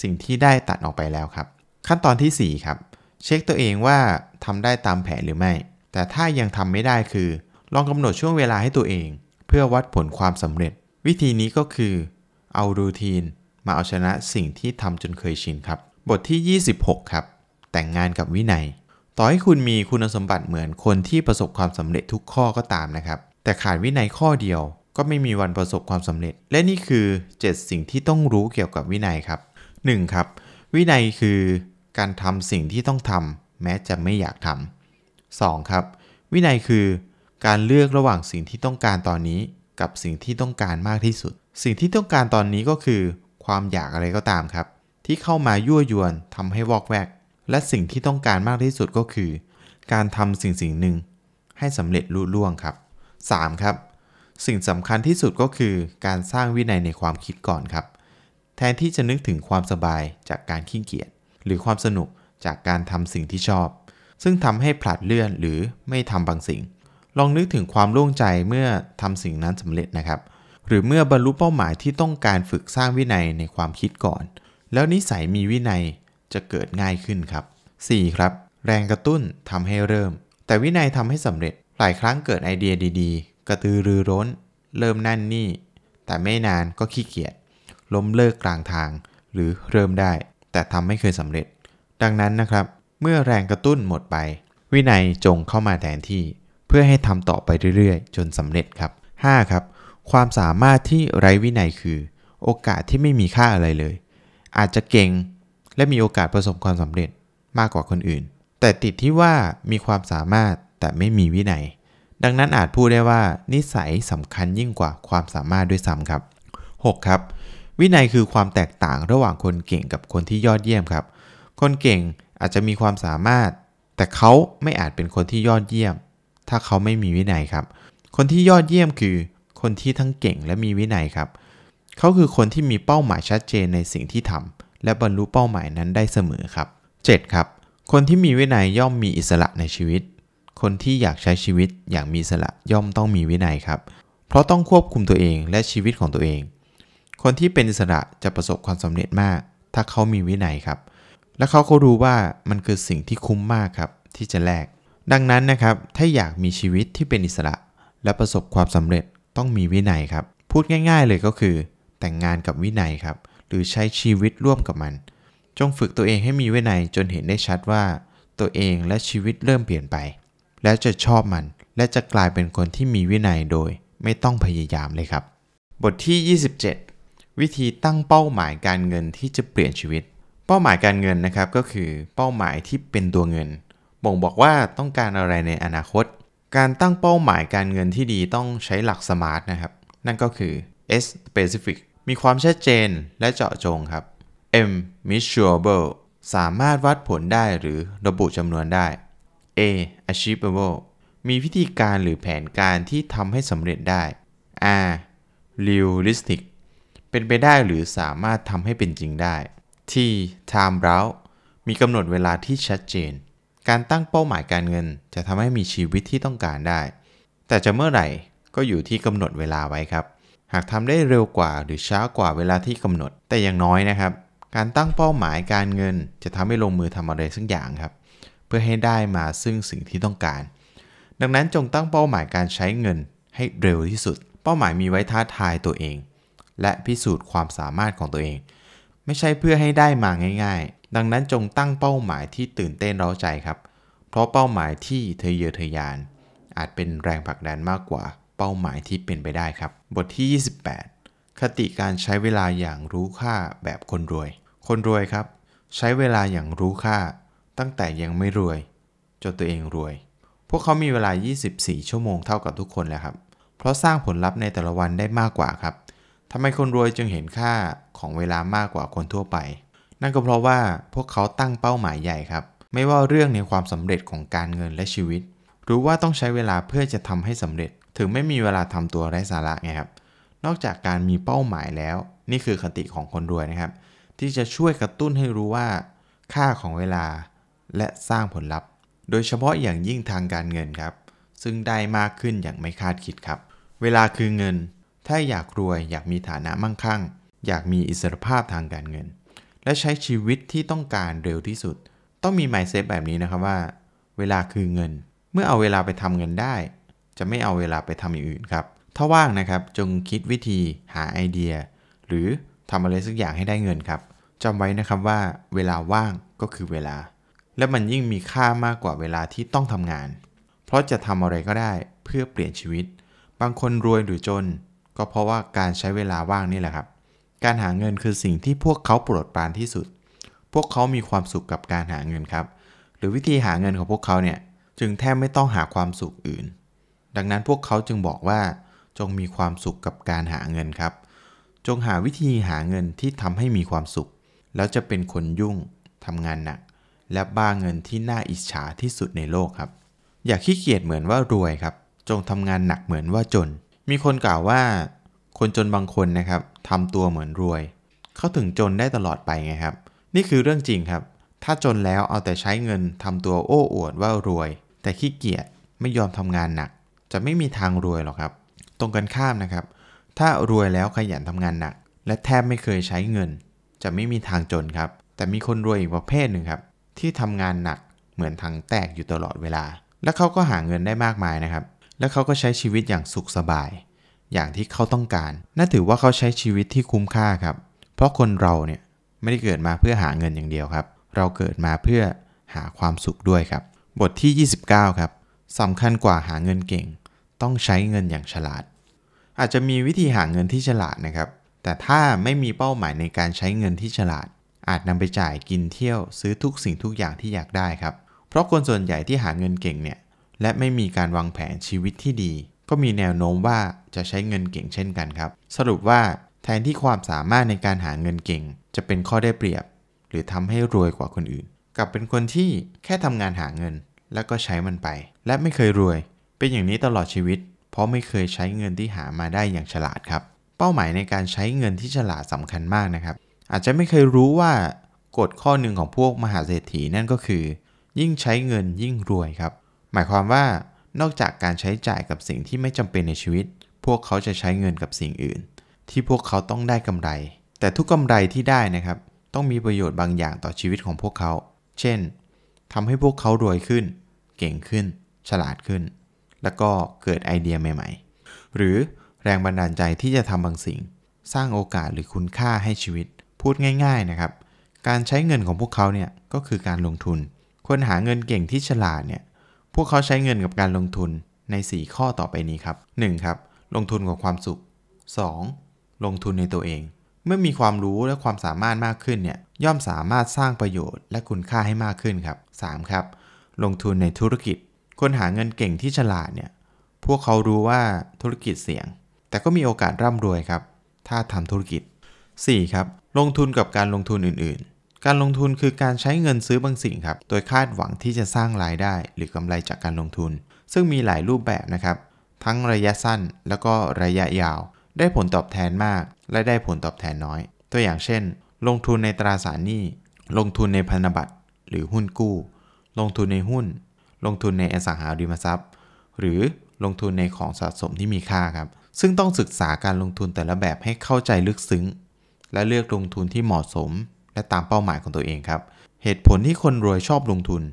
[SPEAKER 1] สิ่งที่ได้ตัดออกไปแล้วครับ ขั้นตอนที่4ครับเช็คตัวเองว่าทำได้ตามแผนหรือไม่ แต่ถ้ายังทำไม่ได้คือ ลองกำหนดช่วงเวลาให้ตัวเอง เพื่อวัดผลความสำเร็จ วิธีนี้ก็คือ เอารูทีน มาเอาชนะสิ่งที่ทำจนเคยชินครับ บทที่ 26 ครับ แต่งงานกับวินัย ต่อให้คุณมีคุณสมบัติเหมือนคนที่ประสบความสำเร็จทุกข้อก็ตามนะครับ แต่ขาดวินัยข้อเดียว ก็ไม่มีวันประสบความสำเร็จ และนี่คือ 7 สิ่งที่ต้องรู้เกี่ยวกับวินัยครับ 1. ครับวินัยคือการทำสิ่งที่ต้องทำแม้จะไม่อยากทำ 2. ครับ วินัยคือ การเลือกระหว่างสิ่งที่ต้องการตอนนี้กับสิ่งที่ต้องการมากที่สุด สิ่งที่ต้องการตอนนี้ก็คือ ความอยากอะไรก็ตามครับ ที่เข้ามายั่วยวนทำให้วอกแวก และสิ่งที่ต้องการมากที่สุดก็คือ การทำสิ่งสิ่งหนึ่งให้สำเร็จลุล่วงครับ 3. ครับ สิ่งสำคัญที่สุดก็คือการสร้างวินัยในความคิดก่อนครับ แทนที่จะนึกถึงความสบายจากการขี้เกียจหรือความสนุกจากการทำสิ่งที่ชอบ ซึ่งทำให้ผลัดเลื่อนหรือไม่ทำบางสิ่ง ลองนึกถึงความโล่งใจเมื่อทำสิ่งนั้นสำเร็จนะครับ หรือเมื่อบรรลุเป้าหมายที่ต้องการฝึกสร้าง วินัยในความคิดก่อน แล้วนิสัยมีวินัยจะเกิดง่ายขึ้นครับ 4. ครับ แรงกระตุ้นทำให้เริ่ม แต่วินัยทำให้สำเร็จ หลายครั้งเกิดไอเดียดี ๆ กระตือรือร้น เริ่มนั่นนี่ แต่ไม่นานก็ขี้เกียจ ล้มเลิกกลางทาง หรือเริ่มได้แต่ทำไม่เคยสำเร็จ ดังนั้นนะครับ เมื่อแรงกระตุ้นหมดไป วินัยจงเข้ามาแทนที่ เพื่อให้ทำต่อไปเรื่อยๆ จนสำเร็จครับ 5. ครับ ความสามารถที่ไร้วินัยคือ โอกาสที่ไม่มีค่าอะไรเลย อาจจะเก่ง และมีโอกาสประสบความสำเร็จมากกว่าคนอื่น แต่ติดที่ว่ามีความสามารถแต่ไม่มีวินัย ดังนั้นอาจพูดได้ว่านิสัยสำคัญยิ่งกว่าความสามารถด้วยซ้ำครับ 6. ครับวินัยคือความแตกต่างระหว่างคนเก่งกับคนที่ยอดเยี่ยมครับ คนเก่งอาจจะมีความสามารถ แต่เขาไม่อาจเป็นคนที่ยอดเยี่ยม ถ้าเขาไม่มีวินัยครับ คนที่ยอดเยี่ยมคือ คนที่ทั้งเก่งและมีวินัยครับ เขาคือคนที่มีเป้าหมายชัดเจนในสิ่งที่ทำ และบรรลุเป้าหมายนั้นได้เสมอครับ 7. ครับ คนที่มีวินัยย่อมมีอิสระในชีวิต คนที่อยากใช้ชีวิตอย่างมีอิสระย่อมต้องมีวินัยครับ เพราะต้องควบคุมตัวเองและชีวิตของตัวเองคนที่เป็นอิสระจะประสบความสำเร็จมากถ้าเขามีวินัยครับ และเขาก็รู้ว่ามันคือสิ่งที่คุ้มมากครับที่จะแลกดังนั้นนะครับถ้าอยากมีชีวิตที่เป็นอิสระและประสบความสำเร็จต้องมีวินัยครับพูดง่ายๆเลยก็คือแต่งงานกับวินัยครับ หรือใช้ชีวิตร่วมกับมัน จงฝึกตัวเองให้มีวินัยจนเห็นได้ชัดว่าตัวเองและชีวิตเริ่มเปลี่ยนไปและจะชอบมันและจะกลายเป็นคนที่มีวินัยโดยไม่ต้องพยายามเลยครับ บทที่ 27วิธีตั้งเป้าหมายการเงินที่จะเปลี่ยนชีวิต เป้าหมายการเงินนะครับ ก็คือเป้าหมายที่เป็นตัวเงิน บ่งบอกว่าต้องการอะไรในอนาคต การตั้งเป้าหมายการเงินที่ดีต้องใช้หลักสมาร์ทนะครับ นั่นก็คือ S specific มีความชัดเจน และเจาะจงครับ M measurable สามารถวัดผลได้หรือระบุจำนวนได้ A achievable มีวิธีการหรือแผนการที่ทำให้สำเร็จได้ R realistic เป็นไปได้หรือสามารถทำให้เป็นจริงได้ ที่ time route มีกำหนดเวลาที่ชัดเจน การตั้งเป้าหมายการเงิน จะทำให้มีชีวิตที่ต้องการได้ แต่จะเมื่อไหร่ก็อยู่ที่กำหนดเวลาไว้ครับ หากทำได้เร็วกว่าหรือช้ากว่าเวลาที่กำหนด แต่อย่างน้อยนะครับ การตั้งเป้าหมายการเงิน จะทำให้ลงมือทำอะไรสักอย่างครับ เพื่อให้ได้มาซึ่งสิ่งที่ต้องการ ดังนั้นจงตั้งเป้าหมายการใช้เงิน ให้เร็วที่สุด เป้าหมายมีไว้ท้าทายตัวเองและพิสูจน์ความสามารถของตัวเอง ไม่ใช่เพื่อให้ได้มาง่าย ๆ ดังนั้นจงตั้งเป้าหมายที่ตื่นเต้นเร้าใจครับ เพราะเป้าหมายที่เธอเยอทยานอาจเป็นแรงผลักดันมากกว่า เป้าหมายที่เป็นไปได้ครับ บทที่ 28 คติการใช้เวลาอย่างรู้ค่าแบบคนรวย คนรวยครับ ใช้เวลาอย่างรู้ค่า ตั้งแต่ยังไม่รวยจนตัวเองรวย พวกเขามีเวลา 24 ชั่วโมงเท่ากับทุกคนแล้วครับ เพราะสร้างผลลัพธ์ในแต่ละวันได้มากกว่าครับทำไมคนรวยจึงเห็นค่าของเวลามากกว่าคนทั่วไป นั่นก็เพราะว่าพวกเขาตั้งเป้าหมายใหญ่ครับ ไม่ว่าเรื่องในความสำเร็จของการเงินและชีวิต รู้ว่าต้องใช้เวลาเพื่อจะทำให้สำเร็จ ถึงไม่มีเวลาทำตัวไร้สาระไงครับ นอกจากการมีเป้าหมายแล้ว นี่คือคติของคนรวยนะครับ ที่จะช่วยกระตุ้นให้รู้ว่า ค่าของเวลาและสร้างผลลัพธ์ โดยเฉพาะอย่างยิ่งทางการเงินครับ ซึ่งได้มากขึ้นอย่างไม่คาดคิดครับ เวลาคือเงินถ้าอยากรวยอยากมีฐานะมั่งคั่ง อยากมีอิสรภาพทางการเงิน และใช้ชีวิตที่ต้องการเร็วที่สุด ต้องมี mindset แบบนี้นะครับว่า เวลาคือเงิน เมื่อเอาเวลาไปทำเงินได้ จะไม่เอาเวลาไปทำอย่างอื่นครับถ้าว่างนะครับจงคิดวิธีหาไอเดีย หรือทำอะไรสักอย่างให้ได้เงินครับจำไว้นะครับว่าเวลาว่างก็คือเวลา และมันยิ่งมีค่ามากกว่าเวลาที่ต้องทำงาน เพราะจะทำอะไรก็ได้เพื่อเปลี่ยนชีวิต บางคนรวยหรือจนก็เพราะว่าการใช้เวลาว่างนี่แหละครับ การหาเงินคือสิ่งที่พวกเขาโปรดปรานที่สุด พวกเขามีความสุขกับการหาเงินครับ หรือวิธีหาเงินของพวกเขาเนี่ย จึงแทบไม่ต้องหาความสุขอื่น ดังนั้นพวกเขาจึงบอกว่า จงมีความสุขกับการหาเงินครับ จงหาวิธีหาเงินที่ทำให้มีความสุข แล้วจะเป็นคนยุ่งทำงานหนัก และบ้าเงินที่น่าอิจฉาที่สุดในโลกครับ อย่าขี้เกียจเหมือนว่ารวยครับ จงทำงานหนักเหมือนว่าจนมีคนกล่าวว่าคนจนบางคนนะครับทำตัวเหมือนรวย เขาถึงจนได้ตลอดไปไงครับ นี่คือเรื่องจริงครับ ถ้าจนแล้วเอาแต่ใช้เงินทำตัวโอ้อวดว่ารวย แต่ขี้เกียจไม่ยอมทำงานหนัก จะไม่มีทางรวยหรอกครับ ตรงกันข้ามนะครับ ถ้ารวยแล้วขยันทำงานหนัก และแทบไม่เคยใช้เงิน จะไม่มีทางจนครับ แต่มีคนรวยอีกประเภทหนึ่งครับ ที่ทำงานหนักเหมือนทางแตกอยู่ตลอดเวลา และเขาก็หาเงินได้มากมายนะครับและเขาก็ใช้ชีวิตอย่างสุขสบาย อย่างที่เขาต้องการ น่าถือว่าเขาใช้ชีวิตที่คุ้มค่าครับ เพราะคนเราเนี่ยไม่ได้เกิดมาเพื่อหาเงินอย่างเดียวครับ เราเกิดมาเพื่อหาความสุขด้วยครับ บทที่ 29ครับสำคัญกว่าหาเงินเก่ง ต้องใช้เงินอย่างฉลาด อาจจะมีวิธีหาเงินที่ฉลาดนะครับ แต่ถ้าไม่มีเป้าหมายในการใช้เงินที่ฉลาด อาจนำไปจ่ายกินเที่ยว ซื้อทุกสิ่งทุกอย่างที่อยากได้ครับเพราะคนส่วนใหญ่ที่หาเงินเก่งเนี่ยและไม่มีการวางแผนชีวิตที่ดี ก็มีแนวโน้มว่าจะใช้เงินเก่งเช่นกันครับ สรุปว่าแทนที่ความสามารถในการหาเงินเก่งจะเป็นข้อได้เปรียบ หรือทำให้รวยกว่าคนอื่น กลับเป็นคนที่แค่ทำงานหาเงินแล้วก็ใช้มันไป และไม่เคยรวย เป็นอย่างนี้ตลอดชีวิต เพราะไม่เคยใช้เงินที่หามาได้อย่างฉลาดครับ เป้าหมายในการใช้เงินที่ฉลาดสำคัญมากนะครับอาจจะไม่เคยรู้ว่า กฎข้อหนึ่งของพวกมหาเศรษฐีนั่นก็คือ ยิ่งใช้เงินยิ่งรวยครับหมายความว่านอกจากการใช้จ่ายกับสิ่งที่ไม่จำเป็นในชีวิต พวกเขาจะใช้เงินกับสิ่งอื่น ที่พวกเขาต้องได้กำไร แต่ทุกกำไรที่ได้นะครับ ต้องมีประโยชน์บางอย่างต่อชีวิตของพวกเขา เช่น ทำให้พวกเขารวยขึ้น เก่งขึ้น ฉลาดขึ้น แล้วก็เกิดไอเดียใหม่ ๆ หรือแรงบันดาลใจที่จะทำบางสิ่ง สร้างโอกาสหรือคุณค่าให้ชีวิต พูดง่ายๆนะครับ การใช้เงินของพวกเขาเนี่ยก็คือการลงทุนคนหาเงินเก่งที่ฉลาดเนี่ยวกเขาใช้เงินกับการลงทุนใน 4 ข้อต่อไปนี้ครับ 1. ครับลงทุนกับความสุข 2. ลงทุนในตัวเอง เมื่อมีความรู้และความสามารถมากขึ้นเนี่ยย่อมสามารถสร้างประโยชน์และคุณค่าให้มากขึ้นครับ 3. ครับลงทุนในธุรกิจคนหาเงินเก่งที่ฉลาดเนี่ยพวกเขารู้ว่าธุรกิจเสี่ยง แต่ก็มีโอกาสร่ำรวยครับถ้าทำธุรกิจ 4. ครับลงทุนกับการลงทุนอื่นการลงทุนคือการใช้เงินซื้อบางสิ่งครับ โดยคาดหวังที่จะสร้างรายได้ หรือกำไรจากการลงทุน ซึ่งมีหลายรูปแบบนะครับ ทั้งระยะสั้นแล้วก็ระยะยาว ได้ผลตอบแทนมากและได้ผลตอบแทนน้อย ตัวอย่างเช่น ลงทุนในตราสารหนี้ ลงทุนในพันธบัตร หรือหุ้นกู้ ลงทุนในหุ้น ลงทุนในอสังหาริมทรัพย์ หรือลงทุนในของสะสมที่มีค่าครับ ซึ่งต้องศึกษาการลงทุนแต่ละแบบให้เข้าใจลึกซึ้ง และเลือกลงทุนที่เหมาะสมและตามเป้าหมายของตัวเองครับ เหตุผลที่คนรวยชอบลงทุน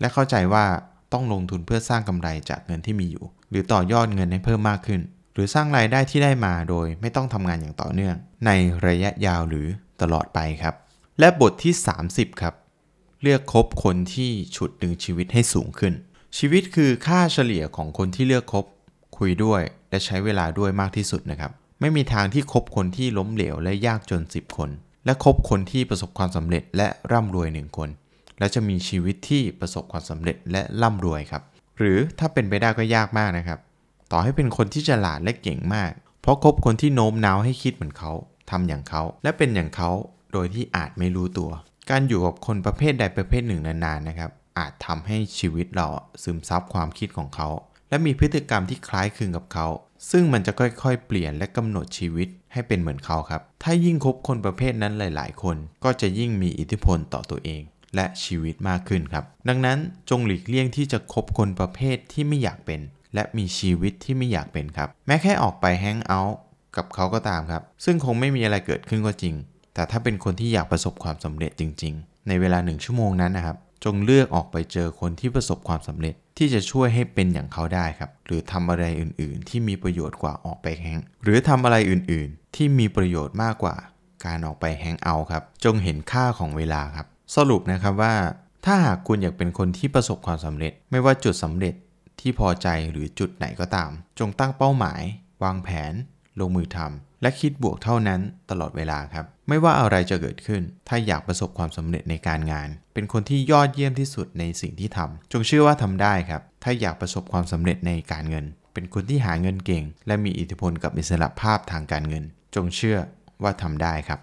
[SPEAKER 1] และเข้าใจว่าต้องลงทุนเพื่อสร้างกำไรจากเงินที่มีอยู่ หรือต่อยอดเงินให้เพิ่มมากขึ้น หรือสร้างรายได้ที่ได้มาโดยไม่ต้องทำงานอย่างต่อเนื่อง ในระยะยาวหรือตลอดไปครับ และบทที่ 30ครับเลือกคบคนที่ฉุดดึงชีวิตให้สูงขึ้น ชีวิตคือค่าเฉลี่ยของคนที่เลือกคบ คุยด้วยและใช้เวลาด้วยมากที่สุดนะครับไม่มีทางที่คบคนที่ล้มเหลวและยากจน10คนและคบคนที่ประสบความสำเร็จและร่ำรวยหนึ่งคน และจะมีชีวิตที่ประสบความสำเร็จและร่ำรวยครับ หรือถ้าเป็นไปได้ก็ยากมากนะครับต่อให้เป็นคนที่ฉลาดและเก่งมากเพราะคบคนที่โน้มน้าวให้คิดเหมือนเขาทำอย่างเขา และเป็นอย่างเขาโดยที่อาจไม่รู้ตัว การอยู่กับคนประเภทใดประเภทหนึ่งนานๆนะครับอาจทำให้ชีวิตเราซึมซับความคิดของเขาและมีพฤติกรรมที่คล้ายคลึงกับเขาซึ่งมันจะค่อยๆ เปลี่ยนและกำหนดชีวิตให้เป็นเหมือนเขาครับ ถ้ายิ่งคบคนประเภทนั้นหลาย ๆ คน ก็จะยิ่งมีอิทธิพลต่อตัวเอง และชีวิตมากขึ้นครับ ดังนั้นจงหลีกเลี่ยงที่จะคบคนประเภทที่ไม่อยากเป็น และมีชีวิตที่ไม่อยากเป็นครับ แม้แค่ออกไปแฮงเอาท์กับเขาก็ตามครับ ซึ่งคงไม่มีอะไรเกิดขึ้นก็จริง แต่ถ้าเป็นคนที่อยากประสบความสำเร็จจริง ๆ ในเวลาหนึ่งชั่วโมงนั้นนะครับ จงเลือกออกไปเจอคนที่ประสบความสำเร็จที่จะช่วยให้เป็นอย่างเขาได้ครับ หรือทำอะไรอื่น ๆ ที่มีประโยชน์กว่าออกไปแฮงหรือทำอะไรอื่น ๆ ที่มีประโยชน์มากกว่า การออกไปแฮงเอาครับจงเห็นค่าของเวลาครับ สรุปนะครับว่า ถ้าหากคุณอยากเป็นคนที่ประสบความสำเร็จ ไม่ว่าจุดสำเร็จที่พอใจหรือจุดไหนก็ตาม จงตั้งเป้าหมาย วางแผน ลงมือทำและคิดบวกเท่านั้นตลอดเวลาครับ ไม่ว่าอะไรจะเกิดขึ้น ถ้าอยากประสบความสำเร็จในการงาน เป็นคนที่ยอดเยี่ยมที่สุดในสิ่งที่ทำ จงเชื่อว่าทำได้ครับ ถ้าอยากประสบความสำเร็จในการเงิน เป็นคนที่หาเงินเก่ง และมีอิทธิพลกับอิสระภาพทางการเงิน จงเชื่อว่าทำได้ครับ